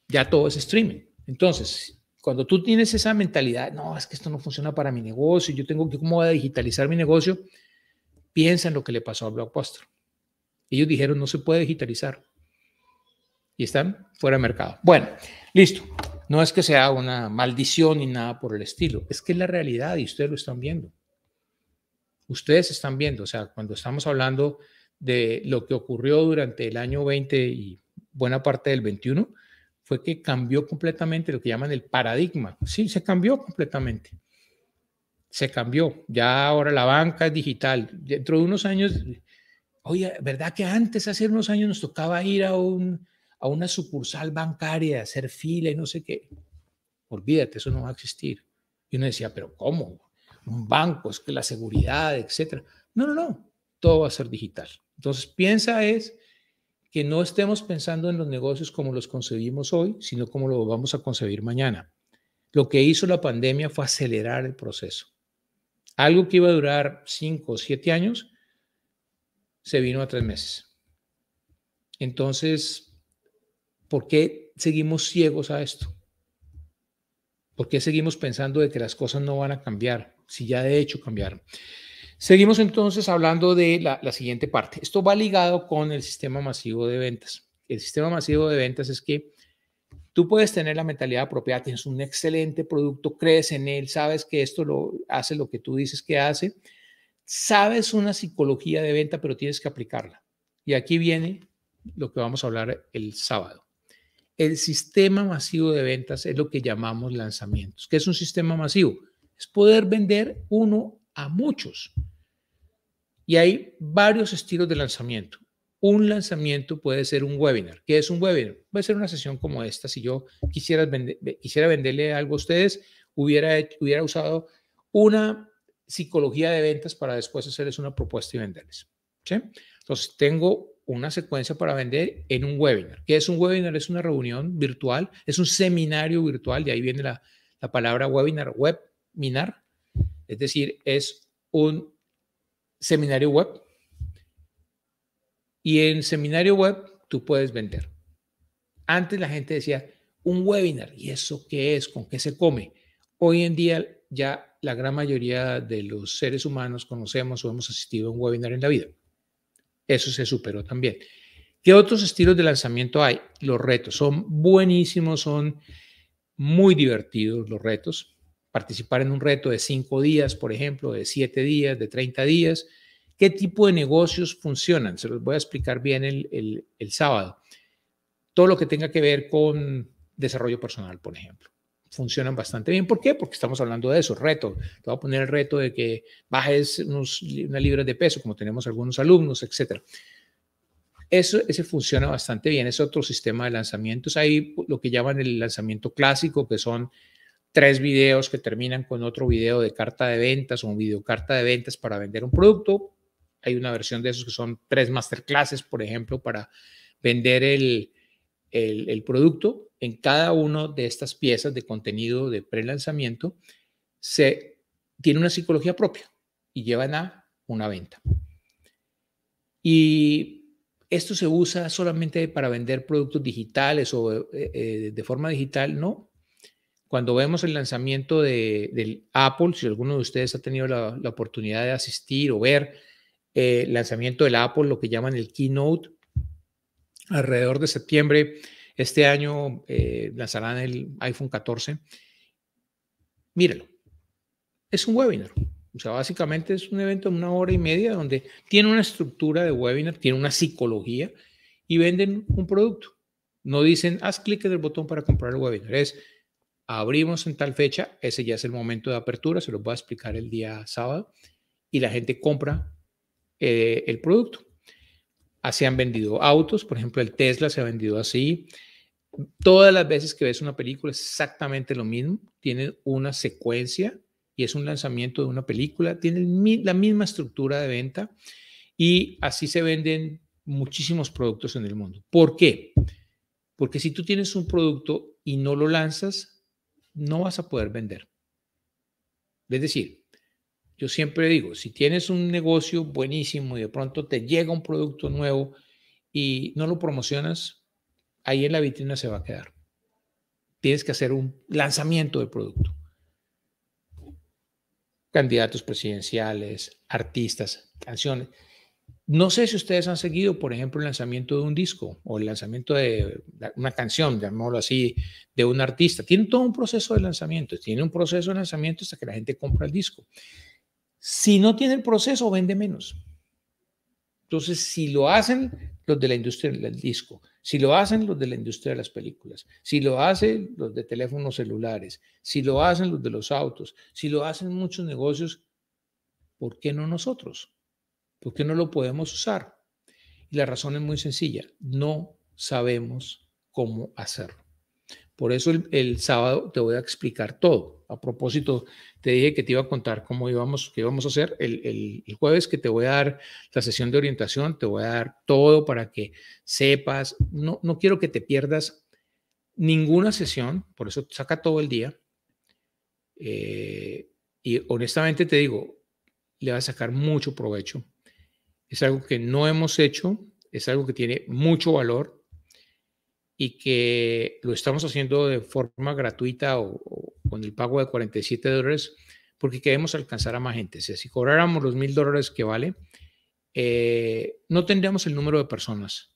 Ya todo es streaming. Entonces, cuando tú tienes esa mentalidad, no, es que esto no funciona para mi negocio, yo tengo que, ¿cómo voy a digitalizar mi negocio? Piensa en lo que le pasó a Blockbuster. Ellos dijeron, no se puede digitalizar. Y están fuera de mercado. Bueno, listo. No es que sea una maldición ni nada por el estilo, es que es la realidad y ustedes lo están viendo ustedes están viendo, o sea, cuando estamos hablando de lo que ocurrió durante el año 20 y buena parte del 21, fue que cambió completamente lo que llaman el paradigma. Sí, se cambió completamente. Se cambió. Ya ahora la banca es digital. Dentro de unos años, oye, ¿verdad que antes, hace unos años, nos tocaba ir a, un, a una sucursal bancaria, hacer fila y no sé qué? Olvídate, eso no va a existir. Y uno decía, pero ¿cómo? bancos, que la seguridad, etcétera. No, no, no, todo va a ser digital. Entonces piensa es que no estemos pensando en los negocios como los concebimos hoy, sino como lo vamos a concebir mañana. Lo que hizo la pandemia fue acelerar el proceso. Algo que iba a durar cinco o siete años, se vino a tres meses. Entonces, ¿por qué seguimos ciegos a esto? ¿Por qué seguimos pensando de que las cosas no van a cambiar? si ya de hecho cambiaron. Seguimos entonces hablando de la, siguiente parte. Esto va ligado con el sistema masivo de ventas. El sistema masivo de ventas es que tú puedes tener la mentalidad apropiada, tienes un excelente producto, crees en él, sabes que esto lo hace lo que tú dices que hace, sabes una psicología de venta, pero tienes que aplicarla. Y aquí viene lo que vamos a hablar el sábado. El sistema masivo de ventas es lo que llamamos lanzamientos. que es un sistema masivo? es poder vender uno a muchos. Y hay varios estilos de lanzamiento. Un lanzamiento puede ser un webinar. ¿Qué es un webinar? Puede ser una sesión como esta. Si yo quisiera, vender, quisiera venderle algo a ustedes, hubiera, hubiera usado una psicología de ventas para después hacerles una propuesta y venderles. Entonces, tengo una secuencia para vender en un webinar. ¿Qué es un webinar? Es una reunión virtual, es un seminario virtual, de ahí viene la, la palabra webinar, web minar, es decir, es un seminario web. Y en seminario web tú puedes vender. Antes la gente decía, un webinar, ¿y eso qué es? ¿Con qué se come? Hoy en día ya la gran mayoría de los seres humanos conocemos o hemos asistido a un webinar en la vida. Eso se superó también. ¿Qué otros estilos de lanzamiento hay? Los retos son buenísimos, son muy divertidos los retos participar en un reto de cinco días, por ejemplo, de siete días, de 30 días. ¿Qué tipo de negocios funcionan? Se los voy a explicar bien el, sábado. Todo lo que tenga que ver con desarrollo personal, por ejemplo funcionan bastante bien. ¿Por qué? Porque estamos hablando de esos retos. Te voy a poner el reto de que bajes unos, libra de peso, como tenemos algunos alumnos, etc. Eso, ese funciona bastante bien. Es otro sistema de lanzamientos. Hay lo que llaman el lanzamiento clásico, que son tres videos que terminan con otro video de carta de ventas o un video carta de ventas para vender un producto. Hay una versión de esos que son tres masterclasses, por ejemplo, para vender el, producto. En cada una de estas piezas de contenido de pre-lanzamiento se tiene una psicología propia y llevan a una venta. Y esto se usa solamente para vender productos digitales o eh, eh, de forma digital, no cuando vemos el lanzamiento de, del Apple, si alguno de ustedes ha tenido la, oportunidad de asistir o ver eh, el lanzamiento del Apple, lo que llaman el Keynote, alrededor de septiembre, este año eh, lanzarán el iPhone 14. Míralo, es un webinar. O sea, básicamente es un evento de una hora y media donde tiene una estructura de webinar, tiene una psicología y venden un producto. No dicen, haz clic en el botón para comprar el webinar. Es, abrimos en tal fecha, ese ya es el momento de apertura, se lo voy a explicar el día sábado, y la gente compra eh, el producto. Así han vendido autos, por ejemplo, el Tesla se ha vendido así. Todas las veces que ves una película es exactamente lo mismo, tiene una secuencia y es un lanzamiento de una película, tienen la misma estructura de venta y así se venden muchísimos productos en el mundo. ¿Por qué? Porque si tú tienes un producto y no lo lanzas, no vas a poder vender. Es decir, yo siempre digo, si tienes un negocio buenísimo y de pronto te llega un producto nuevo y no lo promocionas, ahí en la vitrina se va a quedar. Tienes que hacer un lanzamiento de producto. Candidatos presidenciales, artistas, canciones. No sé si ustedes han seguido, por ejemplo, el lanzamiento de un disco o el lanzamiento de una canción, llamémoslo así, de un artista. Tiene todo un proceso de lanzamiento, tiene un proceso de lanzamiento hasta que la gente compra el disco. Si no tiene el proceso, vende menos. Entonces, si lo hacen los de la industria del disco, si lo hacen los de la industria de las películas, si lo hacen los de teléfonos celulares, si lo hacen los de los autos, si lo hacen muchos negocios, ¿por qué no nosotros? ¿Por qué no lo podemos usar? Y la razón es muy sencilla, no sabemos cómo hacerlo. Por eso el, sábado te voy a explicar todo. A propósito, te dije que te iba a contar cómo íbamos, qué a hacer el, jueves, que te voy a dar la sesión de orientación, te voy a dar todo para que sepas. No, no quiero que te pierdas ninguna sesión, por eso saca todo el día. Eh, y honestamente te digo, le va a sacar mucho provecho es algo que no hemos hecho, es algo que tiene mucho valor y que lo estamos haciendo de forma gratuita o, con el pago de 47 dólares porque queremos alcanzar a más gente. sea, si cobráramos los mil dólares que vale, eh, no tendríamos el número de personas,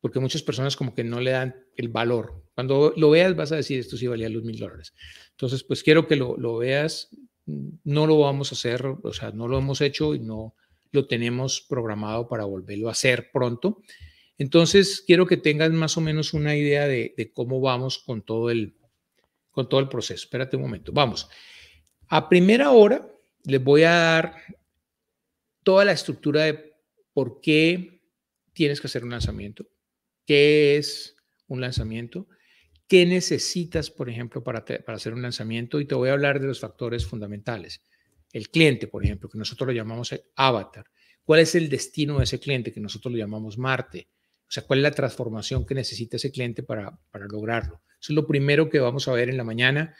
porque muchas personas como que no le dan el valor. Cuando lo veas vas a decir, esto sí valía los mil dólares. Entonces, pues quiero que lo, lo veas, no lo vamos a hacer, o sea, no lo hemos hecho y no, lo tenemos programado para volverlo a hacer pronto. Entonces, quiero que tengan más o menos una idea de, cómo vamos con todo, el, con todo el proceso. Espérate un momento. Vamos. A primera hora les voy a dar toda la estructura de por qué tienes que hacer un lanzamiento, qué es un lanzamiento, qué necesitas, por ejemplo, para, para hacer un lanzamiento y te voy a hablar de los factores fundamentales el cliente, por ejemplo, que nosotros lo llamamos el avatar. ¿Cuál es el destino de ese cliente que nosotros lo llamamos Marte? O sea, ¿cuál es la transformación que necesita ese cliente para, para lograrlo? Eso es lo primero que vamos a ver en la mañana.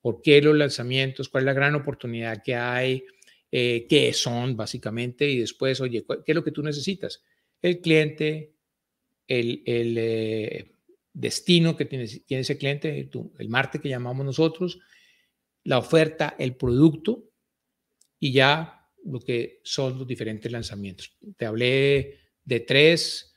¿Por qué los lanzamientos? ¿Cuál es la gran oportunidad que hay? Eh, ¿Qué son básicamente? Y después, oye, ¿qué es lo que tú necesitas? El cliente, el, eh, destino que tiene, ese cliente, el Marte que llamamos nosotros, la oferta, el producto y ya lo que son los diferentes lanzamientos. Te hablé de tres.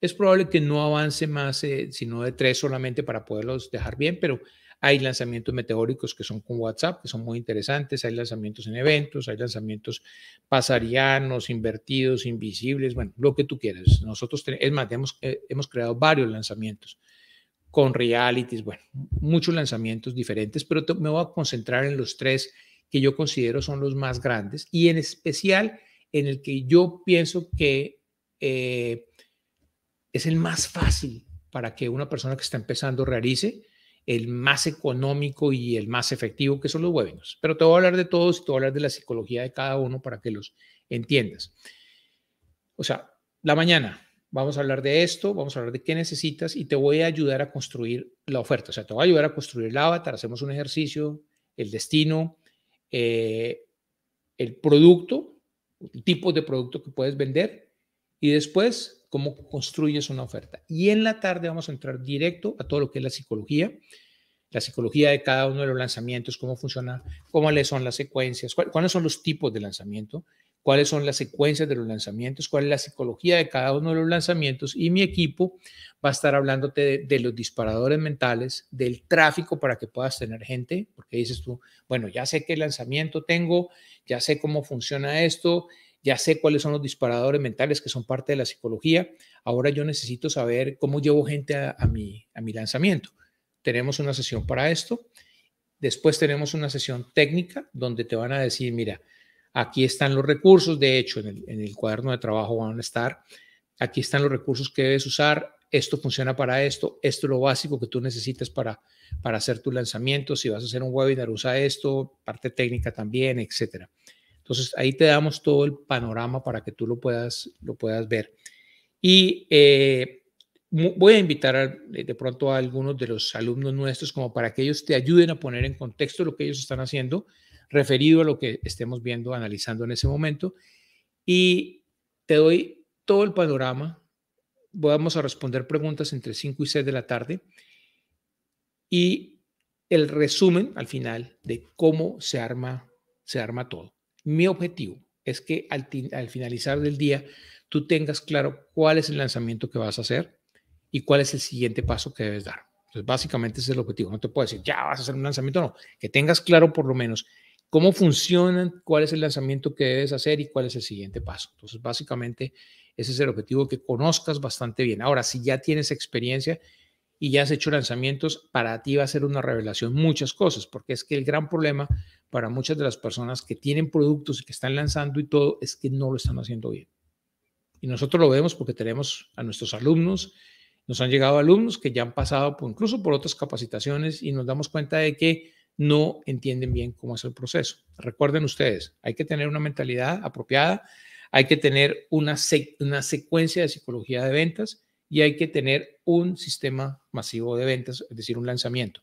Es probable que no avance más, eh, sino de tres solamente para poderlos dejar bien, pero hay lanzamientos meteóricos que son con WhatsApp, que son muy interesantes, hay lanzamientos en eventos, hay lanzamientos pasarianos, invertidos, invisibles, bueno, lo que tú quieras. Nosotros, es más, eh, hemos, creado varios lanzamientos con realities, bueno, muchos lanzamientos diferentes, pero me voy a concentrar en los tres que yo considero son los más grandes y en especial en el que yo pienso que eh, es el más fácil para que una persona que está empezando realice, el más económico y el más efectivo, que son los webinars. Pero te voy a hablar de todos y te voy a hablar de la psicología de cada uno para que los entiendas. O sea, la mañana vamos a hablar de esto, vamos a hablar de qué necesitas y te voy a ayudar a construir la oferta. O sea, te voy a ayudar a construir el avatar, hacemos un ejercicio, el destino, eh, el producto, el tipo de producto que puedes vender y después cómo construyes una oferta. Y en la tarde vamos a entrar directo a todo lo que es la psicología, la psicología de cada uno de los lanzamientos, cómo funciona, cómo le son las secuencias, cuáles son los tipos de lanzamiento cuáles son las secuencias de los lanzamientos, cuál es la psicología de cada uno de los lanzamientos y mi equipo va a estar hablándote de, los disparadores mentales, del tráfico para que puedas tener gente, porque dices tú, bueno, ya sé qué lanzamiento tengo, ya sé cómo funciona esto, ya sé cuáles son los disparadores mentales que son parte de la psicología, ahora yo necesito saber cómo llevo gente a, a mi, a mi lanzamiento. Tenemos una sesión para esto, después tenemos una sesión técnica donde te van a decir, mira, Aquí están los recursos, de hecho, en el, cuaderno de trabajo van a estar. Aquí están los recursos que debes usar. Esto funciona para esto. Esto es lo básico que tú necesitas para, para hacer tu lanzamiento. Si vas a hacer un webinar, usa esto, parte técnica también, etcétera. Entonces, ahí te damos todo el panorama para que tú lo puedas, lo puedas ver. Y eh, voy a invitar de pronto a algunos de los alumnos nuestros como para que ellos te ayuden a poner en contexto lo que ellos están haciendo referido a lo que estemos viendo, analizando en ese momento. Y te doy todo el panorama. Vamos a responder preguntas entre 5 y 6 de la tarde. Y el resumen al final de cómo se arma, se arma todo. Mi objetivo es que al, al finalizar del día tú tengas claro cuál es el lanzamiento que vas a hacer y cuál es el siguiente paso que debes dar. Entonces, básicamente ese es el objetivo. No te puedo decir, ya vas a hacer un lanzamiento, no. Que tengas claro por lo menos cómo funcionan, cuál es el lanzamiento que debes hacer y cuál es el siguiente paso. Entonces, básicamente, ese es el objetivo que conozcas bastante bien. Ahora, si ya tienes experiencia y ya has hecho lanzamientos, para ti va a ser una revelación muchas cosas, porque es que el gran problema para muchas de las personas que tienen productos y que están lanzando y todo es que no lo están haciendo bien. Y nosotros lo vemos porque tenemos a nuestros alumnos, nos han llegado alumnos que ya han pasado por, incluso por otras capacitaciones y nos damos cuenta de que no entienden bien cómo es el proceso. Recuerden ustedes, hay que tener una mentalidad apropiada, hay que tener una, una secuencia de psicología de ventas y hay que tener un sistema masivo de ventas, es decir, un lanzamiento.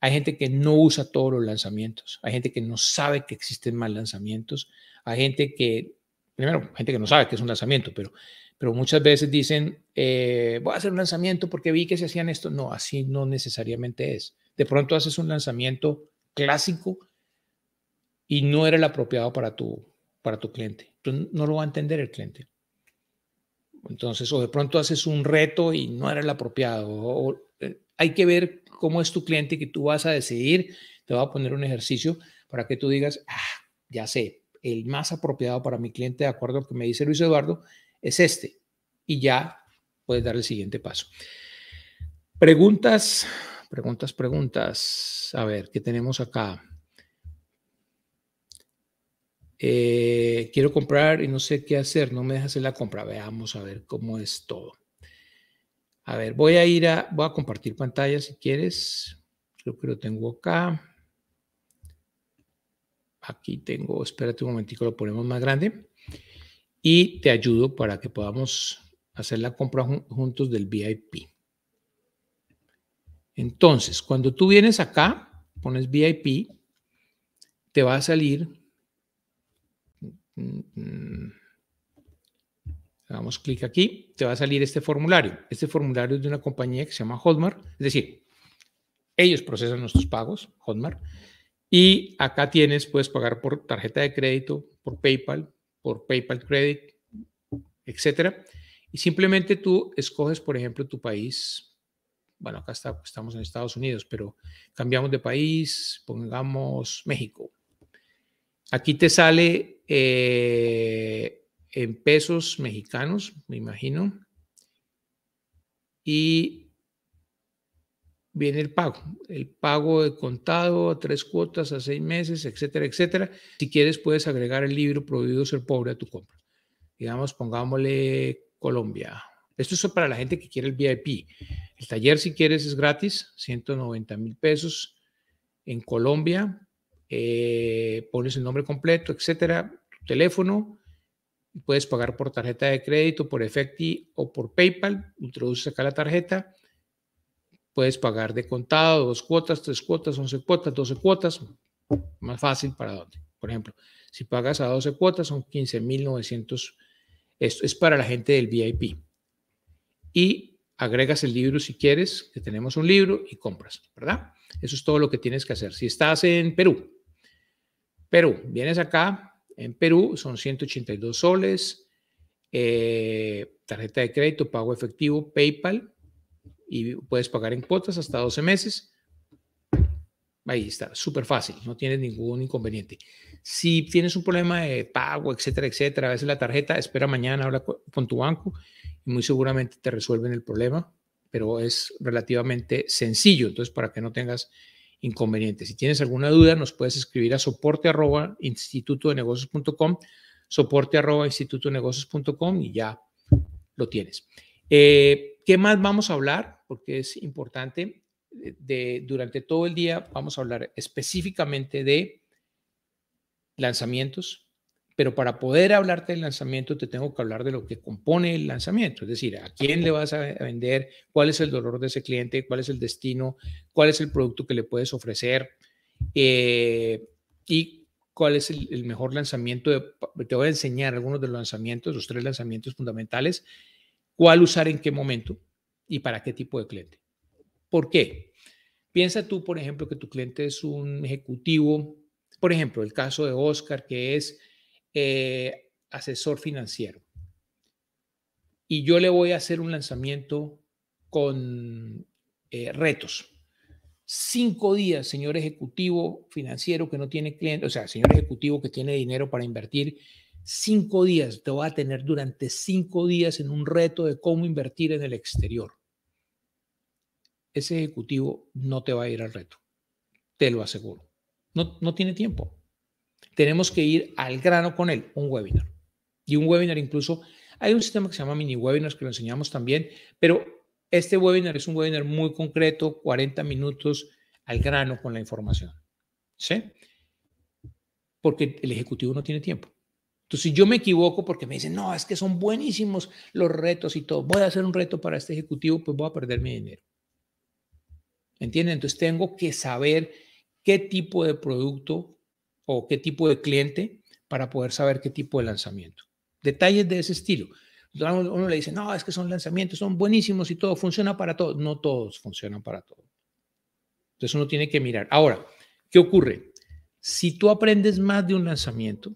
Hay gente que no usa todos los lanzamientos, hay gente que no sabe que existen más lanzamientos, hay gente que, primero, gente que no sabe que es un lanzamiento, pero, pero muchas veces dicen, eh, voy a hacer un lanzamiento porque vi que se hacían esto. No, así no necesariamente es. De pronto haces un lanzamiento clásico y no era el apropiado para tu, para tu cliente. no lo va a entender el cliente. Entonces, o de pronto haces un reto y no era el apropiado. Eh, hay que ver cómo es tu cliente que tú vas a decidir. Te voy a poner un ejercicio para que tú digas, ah, ya sé, el más apropiado para mi cliente, de acuerdo a lo que me dice Luis Eduardo, es este. Y ya puedes dar el siguiente paso. Preguntas Preguntas, preguntas. A ver, ¿qué tenemos acá? Eh, quiero comprar y no sé qué hacer, no me deja hacer la compra. Veamos a ver cómo es todo. A ver, voy a ir a, voy a compartir pantalla si quieres. Creo que lo tengo acá. Aquí tengo, espérate un momentico, lo ponemos más grande. Y te ayudo para que podamos hacer la compra juntos del VIP. Entonces, cuando tú vienes acá, pones VIP, te va a salir. Damos mm, mm, clic aquí, te va a salir este formulario. Este formulario es de una compañía que se llama Hotmart, es decir, ellos procesan nuestros pagos, Hotmart, y acá tienes, puedes pagar por tarjeta de crédito, por PayPal, por PayPal Credit, etcétera. Y simplemente tú escoges, por ejemplo, tu país, bueno, acá está, estamos en Estados Unidos, pero cambiamos de país, pongamos México. Aquí te sale eh, en pesos mexicanos, me imagino, y viene el pago, el pago de contado a tres cuotas, a seis meses, etcétera, etcétera. Si quieres, puedes agregar el libro Prohibido ser pobre a tu compra. Digamos, pongámosle Colombia, esto es para la gente que quiere el VIP. El taller, si quieres, es gratis, 190 mil pesos en Colombia. Eh, pones el nombre completo, etcétera, tu teléfono. Puedes pagar por tarjeta de crédito, por Efecti o por PayPal. Introduces acá la tarjeta. Puedes pagar de contado, dos cuotas, tres cuotas, once cuotas, doce cuotas. Más fácil para dónde. Por ejemplo, si pagas a doce cuotas son 15.900. Esto es para la gente del VIP y agregas el libro si quieres, que tenemos un libro y compras, ¿verdad? Eso es todo lo que tienes que hacer. Si estás en Perú, Perú, vienes acá, en Perú son 182 soles, eh, tarjeta de crédito, pago efectivo, PayPal, y puedes pagar en cuotas hasta 12 meses. Ahí está, súper fácil, no tienes ningún inconveniente. Si tienes un problema de pago, etcétera, etcétera, a veces la tarjeta, espera mañana, habla con tu banco y muy seguramente te resuelven el problema, pero es relativamente sencillo, entonces para que no tengas inconvenientes. Si tienes alguna duda, nos puedes escribir a soporte arroba instituto de soporte instituto y ya lo tienes. Eh, ¿Qué más vamos a hablar? Porque es importante. Eh, de, durante todo el día vamos a hablar específicamente de lanzamientos, pero para poder hablarte del lanzamiento te tengo que hablar de lo que compone el lanzamiento, es decir, a quién le vas a vender, cuál es el dolor de ese cliente, cuál es el destino, cuál es el producto que le puedes ofrecer eh, y cuál es el, mejor lanzamiento. te voy a enseñar algunos de los lanzamientos, los tres lanzamientos fundamentales, cuál usar en qué momento y para qué tipo de cliente. ¿Por qué? Piensa tú, por ejemplo, que tu cliente es un ejecutivo, por ejemplo, el caso de Oscar, que es eh, asesor financiero. Y yo le voy a hacer un lanzamiento con eh, retos. Cinco días, señor ejecutivo financiero que no tiene cliente, o sea, señor ejecutivo que tiene dinero para invertir, cinco días, te va a tener durante cinco días en un reto de cómo invertir en el exterior ese ejecutivo no te va a ir al reto. Te lo aseguro. No, no tiene tiempo. Tenemos que ir al grano con él, un webinar. Y un webinar incluso, hay un sistema que se llama mini webinars que lo enseñamos también, pero este webinar es un webinar muy concreto, 40 minutos al grano con la información. ¿Sí? Porque el ejecutivo no tiene tiempo. Entonces, si yo me equivoco porque me dicen, no, es que son buenísimos los retos y todo, voy a hacer un reto para este ejecutivo, pues voy a perder mi dinero. ¿Entienden? Entonces tengo que saber qué tipo de producto o qué tipo de cliente para poder saber qué tipo de lanzamiento. Detalles de ese estilo. Uno, uno le dice, no, es que son lanzamientos, son buenísimos y todo funciona para todos. No todos funcionan para todos. Entonces uno tiene que mirar. Ahora, ¿qué ocurre? Si tú aprendes más de un lanzamiento,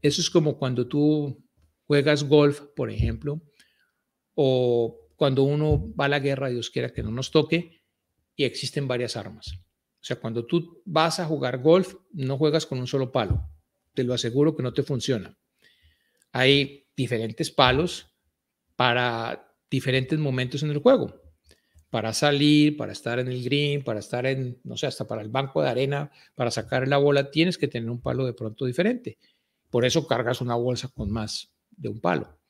eso es como cuando tú juegas golf, por ejemplo, o cuando uno va a la guerra, Dios quiera que no nos toque, existen varias armas. O sea, cuando tú vas a jugar golf, no juegas con un solo palo. Te lo aseguro que no te funciona. Hay diferentes palos para diferentes momentos en el juego. Para salir, para estar en el green, para estar en, no sé, hasta para el banco de arena, para sacar la bola, tienes que tener un palo de pronto diferente. Por eso cargas una bolsa con más de un palo.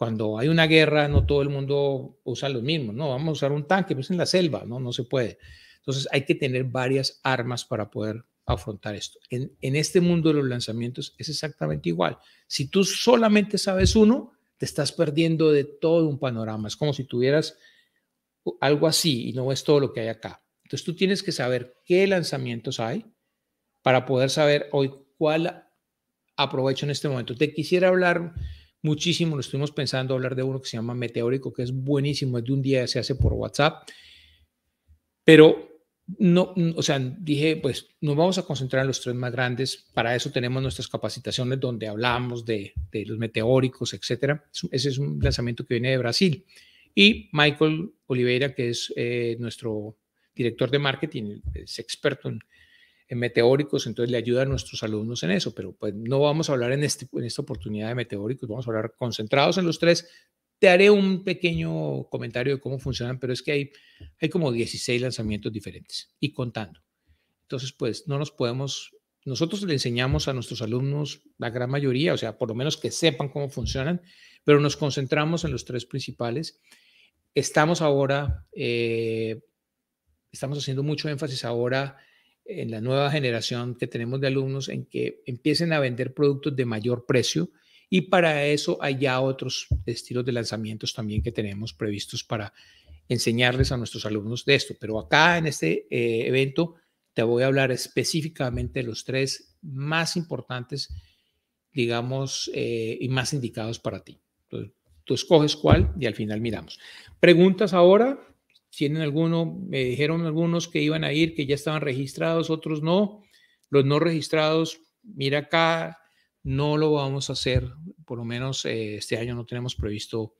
Cuando hay una guerra, no todo el mundo usa los mismos, no, vamos a usar un tanque, es pues, en la selva, no, no se puede. Entonces hay que tener varias armas para poder afrontar esto. En, en este mundo de los lanzamientos es exactamente igual. Si tú solamente sabes uno, te estás perdiendo de todo un panorama. Es como si tuvieras algo así y no ves todo lo que hay acá. Entonces tú tienes que saber qué lanzamientos hay para poder saber hoy cuál aprovecho en este momento. Te quisiera hablar muchísimo, lo estuvimos pensando hablar de uno que se llama Meteórico, que es buenísimo, es de un día, se hace por WhatsApp, pero no, o sea, dije, pues nos vamos a concentrar en los tres más grandes, para eso tenemos nuestras capacitaciones donde hablamos de, los meteóricos, etcétera. Ese es un lanzamiento que viene de Brasil. Y Michael Oliveira, que es eh, nuestro director de marketing, es experto en meteóricos, entonces le ayuda a nuestros alumnos en eso, pero pues no vamos a hablar en, este, en esta oportunidad de meteóricos, vamos a hablar concentrados en los tres. Te haré un pequeño comentario de cómo funcionan, pero es que hay, hay como 16 lanzamientos diferentes y contando. Entonces, pues no nos podemos, nosotros le enseñamos a nuestros alumnos, la gran mayoría, o sea, por lo menos que sepan cómo funcionan, pero nos concentramos en los tres principales. Estamos ahora, eh, estamos haciendo mucho énfasis ahora en la nueva generación que tenemos de alumnos en que empiecen a vender productos de mayor precio y para eso hay ya otros estilos de lanzamientos también que tenemos previstos para enseñarles a nuestros alumnos de esto. Pero acá en este eh, evento te voy a hablar específicamente de los tres más importantes, digamos, eh, y más indicados para ti. Entonces, tú escoges cuál y al final miramos. Preguntas ahora tienen alguno, me dijeron algunos que iban a ir, que ya estaban registrados, otros no. Los no registrados, mira acá, no lo vamos a hacer, por lo menos eh, este año no tenemos previsto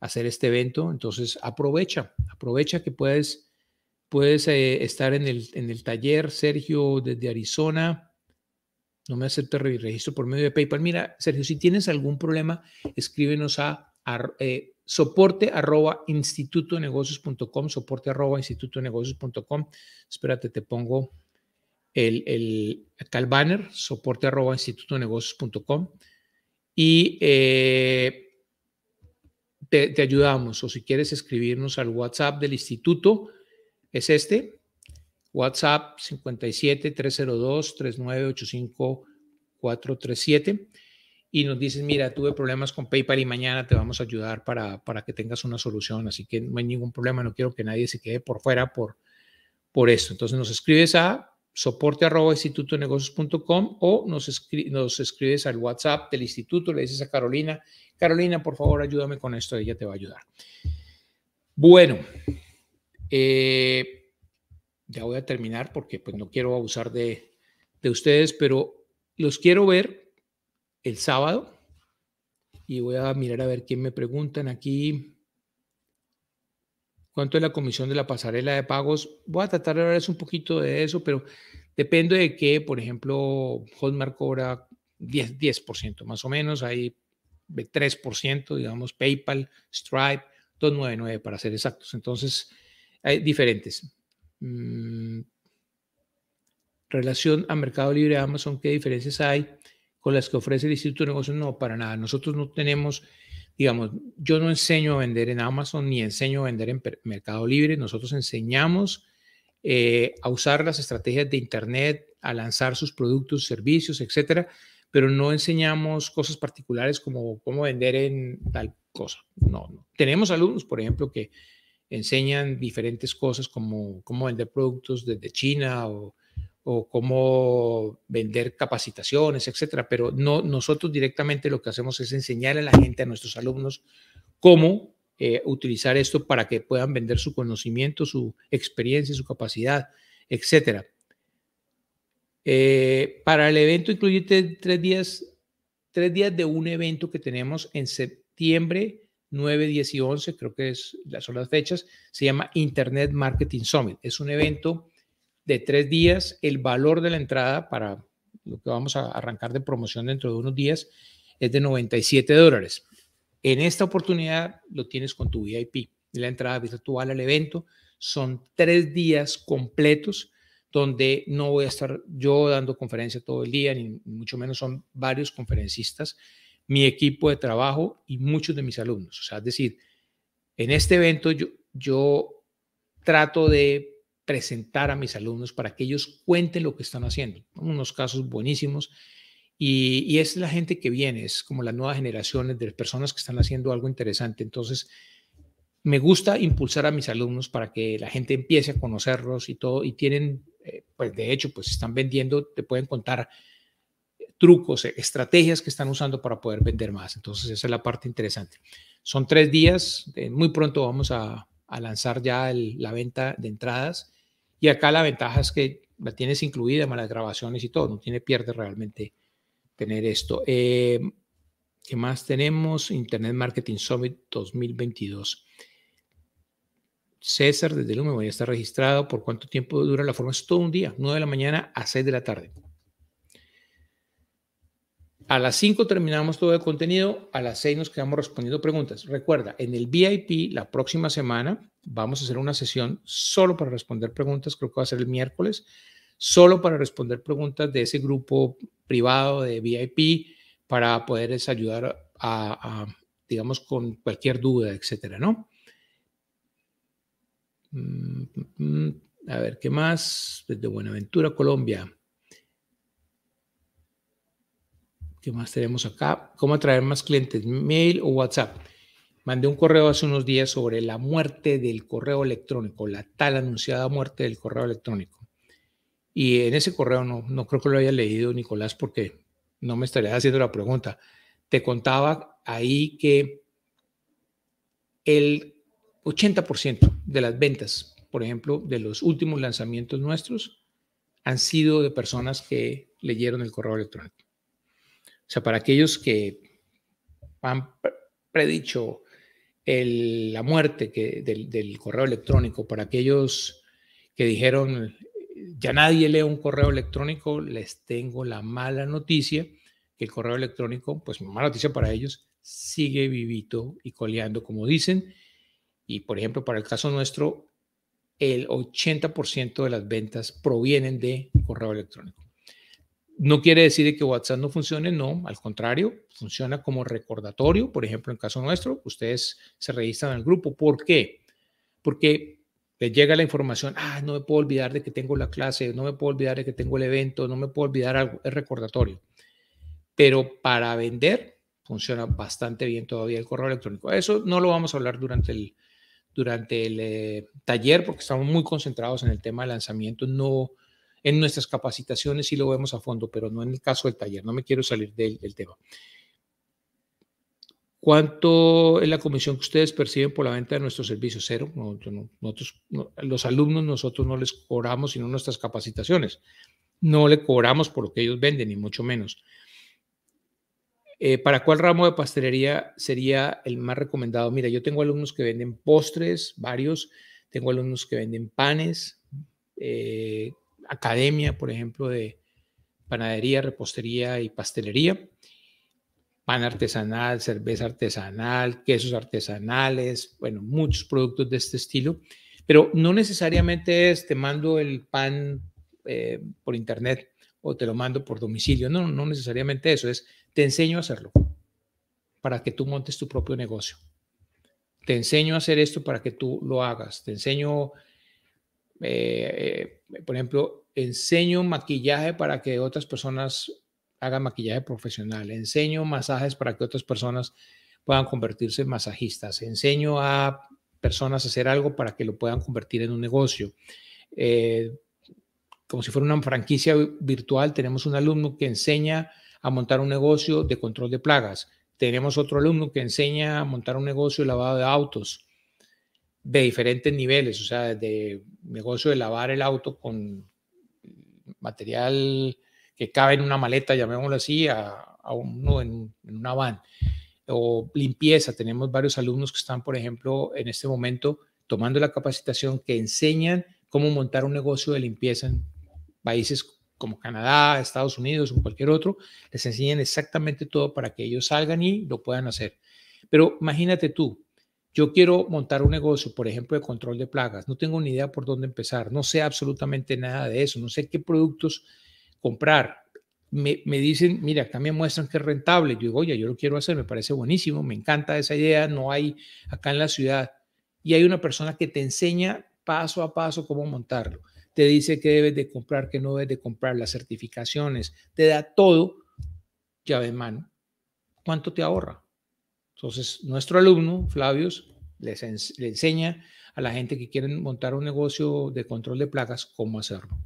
hacer este evento, entonces aprovecha, aprovecha que puedes, puedes eh, estar en el, en el taller, Sergio, desde Arizona. No me acepta registro por medio de PayPal. Mira, Sergio, si tienes algún problema, escríbenos a, eh, soporte arroba institutonegocios.com, soporte arroba institutonegocios.com. Espérate, te pongo el, el, banner, soporte arroba institutonegocios.com. Y eh, te, te, ayudamos, o si quieres escribirnos al WhatsApp del instituto, es este, WhatsApp 57 302 3985 437 y nos dicen, mira, tuve problemas con PayPal y mañana te vamos a ayudar para, que tengas una solución, así que no hay ningún problema, no quiero que nadie se quede por fuera por, por esto. Entonces nos escribes a soporte o nos, nos escribes al WhatsApp del instituto, le dices a Carolina, Carolina, por favor, ayúdame con esto, ella te va a ayudar. Bueno, eh, ya voy a terminar porque pues no quiero abusar de, de ustedes, pero los quiero ver el sábado. Y voy a mirar a ver quién me preguntan aquí. ¿Cuánto es la comisión de la pasarela de pagos? Voy a tratar de hablarles un poquito de eso, pero depende de que, por ejemplo, Hotmart cobra 10, 10% más o menos, hay 3%, digamos, PayPal, Stripe, 299 para ser exactos. Entonces, hay diferentes. Mm, relación a Mercado Libre Amazon, ¿qué diferencias hay? con las que ofrece el Instituto de Negocios, no, para nada. Nosotros no tenemos, digamos, yo no enseño a vender en Amazon ni enseño a vender en Mercado Libre, nosotros enseñamos eh, a usar las estrategias de Internet, a lanzar sus productos, servicios, etcétera, pero no enseñamos cosas particulares como cómo vender en tal cosa. No, no. Tenemos alumnos, por ejemplo, que enseñan diferentes cosas como cómo vender productos desde China o o cómo vender capacitaciones, etcétera. Pero no, nosotros directamente lo que hacemos es enseñar a la gente, a nuestros alumnos, cómo eh, utilizar esto para que puedan vender su conocimiento, su experiencia, su capacidad, etcétera. Eh, para el evento incluye tres días, tres días de un evento que tenemos en septiembre 9, 10 y 11, creo que es, son las fechas, se llama Internet Marketing Summit. Es un evento de tres días, el valor de la entrada para lo que vamos a arrancar de promoción dentro de unos días es de 97 dólares. En esta oportunidad lo tienes con tu VIP. La entrada virtual al evento son tres días completos donde no voy a estar yo dando conferencia todo el día, ni mucho menos son varios conferencistas, mi equipo de trabajo y muchos de mis alumnos. O sea, es decir, en este evento yo, yo trato de presentar a mis alumnos para que ellos cuenten lo que están haciendo. Unos casos buenísimos. Y, es la gente que viene, es como las nuevas generaciones de personas que están haciendo algo interesante. Entonces, me gusta impulsar a mis alumnos para que la gente empiece a conocerlos y todo. Y tienen, eh, pues de hecho, pues están vendiendo, te pueden contar eh, trucos, eh, estrategias que están usando para poder vender más. Entonces, esa es la parte interesante. Son tres días, muy pronto vamos a a lanzar ya la venta de entradas. Y acá la ventaja es que la tienes incluida más las grabaciones y todo, no tiene pierde realmente tener esto. Eh, ¿Qué más tenemos? Internet Marketing Summit 2022. César, desde me voy a estar registrado. ¿Por cuánto tiempo dura la forma? Es todo un día, 9 de la mañana a 6 de la tarde. A las 5 terminamos todo el contenido, a las 6 nos quedamos respondiendo preguntas. Recuerda, en el VIP la próxima semana vamos a hacer una sesión solo para responder preguntas, creo que va a ser el miércoles, solo para responder preguntas de ese grupo privado de VIP para poderles ayudar a, digamos, con cualquier duda, etcétera, ¿no? Mm, mm, mm, a ver, ¿qué más? Desde Buenaventura, Colombia. ¿Qué más tenemos acá? ¿Cómo atraer más clientes? Mail o WhatsApp. Mandé un correo hace unos días sobre la muerte del correo electrónico, la tal anunciada muerte del correo electrónico. Y en ese correo no, no creo que lo haya leído Nicolás porque no me estaría haciendo la pregunta. Te contaba ahí que el 80% de las ventas, por ejemplo, de los últimos lanzamientos nuestros, han sido de personas que leyeron el correo electrónico. O sea, para aquellos que han predicho la muerte del, del, correo electrónico, para aquellos que dijeron, ya nadie lee un correo electrónico, les tengo la mala noticia, que el correo electrónico, pues mala noticia para ellos, sigue vivito y coleando, como dicen. Y por ejemplo, para el caso nuestro, el 80% de las ventas provienen de correo electrónico no quiere decir que WhatsApp no funcione, no, al contrario, funciona como recordatorio. Por ejemplo, en caso nuestro, ustedes se registran al grupo. ¿Por qué? Porque les llega la información, ah, no me puedo olvidar de que tengo la clase, no me puedo olvidar de que tengo el evento, no me puedo olvidar algo, es recordatorio. Pero para vender funciona bastante bien todavía el correo electrónico. Eso no lo vamos a hablar durante el, durante el eh, taller porque estamos muy concentrados en el tema de lanzamiento, no en nuestras capacitaciones y lo vemos a fondo, pero no en el caso del taller. No me quiero salir del, tema. ¿Cuánto es la comisión que ustedes perciben por la venta de nuestros servicios? Cero. nosotros, los alumnos, nosotros no les cobramos sino nuestras capacitaciones. No le cobramos por lo que ellos venden, ni mucho menos. Eh, ¿Para cuál ramo de pastelería sería el más recomendado? Mira, yo tengo alumnos que venden postres, varios. Tengo alumnos que venden panes, eh, academia, por ejemplo, de panadería, repostería y pastelería, pan artesanal, cerveza artesanal, quesos artesanales, bueno, muchos productos de este estilo, pero no necesariamente es te mando el pan eh, por internet o te lo mando por domicilio, no, no necesariamente eso, es te enseño a hacerlo para que tú montes tu propio negocio. Te enseño a hacer esto para que tú lo hagas. Te enseño eh, eh, por ejemplo, enseño maquillaje para que otras personas hagan maquillaje profesional, enseño masajes para que otras personas puedan convertirse en masajistas, enseño a personas a hacer algo para que lo puedan convertir en un negocio. Eh, como si fuera una franquicia virtual, tenemos un alumno que enseña a montar un negocio de control de plagas, tenemos otro alumno que enseña a montar un negocio de lavado de autos, de diferentes niveles, o sea, desde negocio de lavar el auto con material que cabe en una maleta, llamémoslo así, a, a uno en, en, una van. O limpieza, tenemos varios alumnos que están, por ejemplo, en este momento tomando la capacitación que enseñan cómo montar un negocio de limpieza en países como Canadá, Estados Unidos o cualquier otro. Les enseñan exactamente todo para que ellos salgan y lo puedan hacer. Pero imagínate tú, yo quiero montar un negocio, por ejemplo, de control de plagas. No tengo ni idea por dónde empezar. No sé absolutamente nada de eso. No sé qué productos comprar. Me, dicen, mira, también me muestran que es rentable. Yo digo, oye, yo lo quiero hacer, me parece buenísimo, me encanta esa idea. No hay acá en la ciudad. Y hay una persona que te enseña paso a paso cómo montarlo. Te dice qué debes de comprar, qué no debes de comprar, las certificaciones. Te da todo llave de mano. ¿Cuánto te ahorra? Entonces, nuestro alumno, Flavius, le enseña a la gente que quiere montar un negocio de control de plagas cómo hacerlo.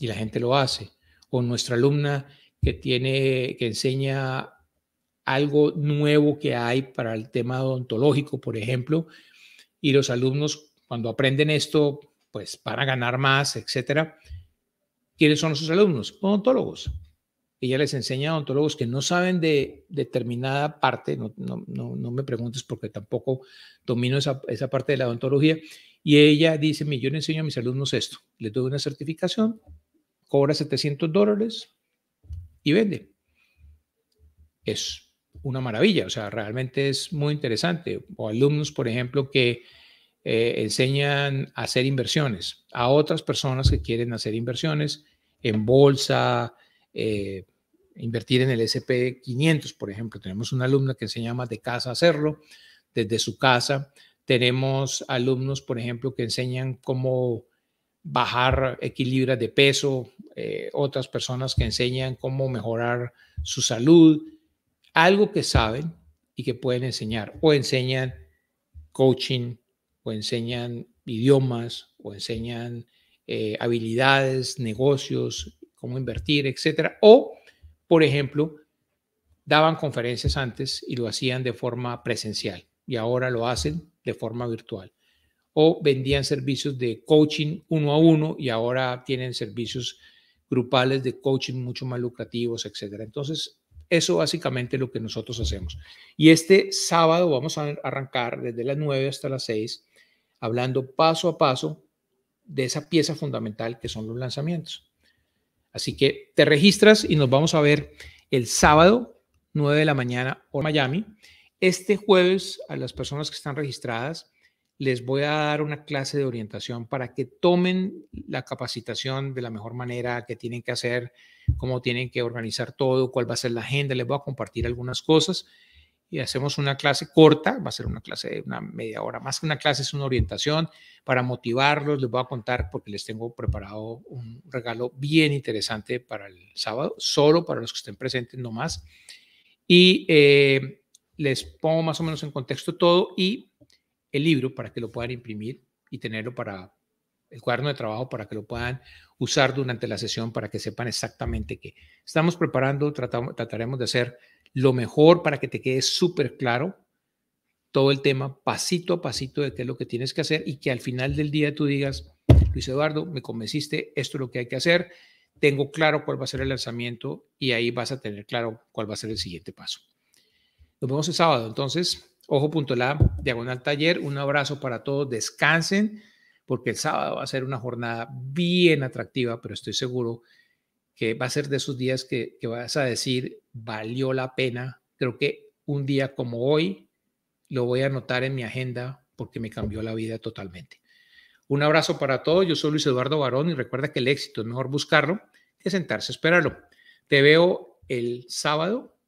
Y la gente lo hace. O nuestra alumna que tiene, que enseña algo nuevo que hay para el tema odontológico, por ejemplo, y los alumnos cuando aprenden esto, pues para ganar más, etcétera. ¿Quiénes son esos alumnos? Odontólogos ella les enseña a odontólogos que no saben de determinada parte, no, no, me preguntes porque tampoco domino esa, parte de la odontología, y ella dice, mi, yo le enseño a mis alumnos esto, les doy una certificación, cobra 700 dólares y vende. Es una maravilla, o sea, realmente es muy interesante. O alumnos, por ejemplo, que eh, enseñan a hacer inversiones, a otras personas que quieren hacer inversiones en bolsa, eh, invertir en el SP500, por ejemplo. Tenemos una alumna que enseña más de casa hacerlo, desde su casa. Tenemos alumnos, por ejemplo, que enseñan cómo bajar equilibras de peso, eh, otras personas que enseñan cómo mejorar su salud, algo que saben y que pueden enseñar, o enseñan coaching, o enseñan idiomas, o enseñan eh, habilidades, negocios, cómo invertir, etcétera. O, por ejemplo, daban conferencias antes y lo hacían de forma presencial y ahora lo hacen de forma virtual. O vendían servicios de coaching uno a uno y ahora tienen servicios grupales de coaching mucho más lucrativos, etcétera. Entonces, eso básicamente es lo que nosotros hacemos. Y este sábado vamos a arrancar desde las 9 hasta las 6, hablando paso a paso de esa pieza fundamental que son los lanzamientos. Así que te registras y nos vamos a ver el sábado, 9 de la mañana, por Miami. Este jueves, a las personas que están registradas, les voy a dar una clase de orientación para que tomen la capacitación de la mejor manera que tienen que hacer, cómo tienen que organizar todo, cuál va a ser la agenda. Les voy a compartir algunas cosas y hacemos una clase corta, va a ser una clase de una media hora, más que una clase es una orientación para motivarlos, les voy a contar porque les tengo preparado un regalo bien interesante para el sábado, solo para los que estén presentes, no más. Y eh, les pongo más o menos en contexto todo y el libro para que lo puedan imprimir y tenerlo para el cuaderno de trabajo para que lo puedan usar durante la sesión para que sepan exactamente qué. Estamos preparando, trataremos de hacer lo mejor para que te quede súper claro todo el tema pasito a pasito de qué es lo que tienes que hacer y que al final del día tú digas, Luis Eduardo, me convenciste, esto es lo que hay que hacer, tengo claro cuál va a ser el lanzamiento y ahí vas a tener claro cuál va a ser el siguiente paso. Nos vemos el sábado, entonces, ojo.la, diagonal taller, un abrazo para todos, descansen, porque el sábado va a ser una jornada bien atractiva, pero estoy seguro que va a ser de esos días que, vas a decir, valió la pena. Creo que un día como hoy lo voy a anotar en mi agenda porque me cambió la vida totalmente. Un abrazo para todos. Yo soy Luis Eduardo Barón y recuerda que el éxito es mejor buscarlo que sentarse a esperarlo. Te veo el sábado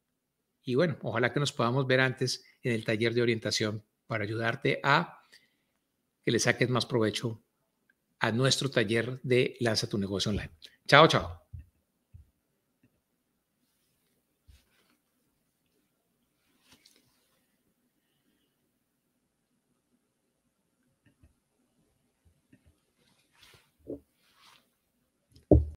y bueno, ojalá que nos podamos ver antes en el taller de orientación para ayudarte a que le saques más provecho a nuestro taller de Lanza tu negocio online. Chao, chao.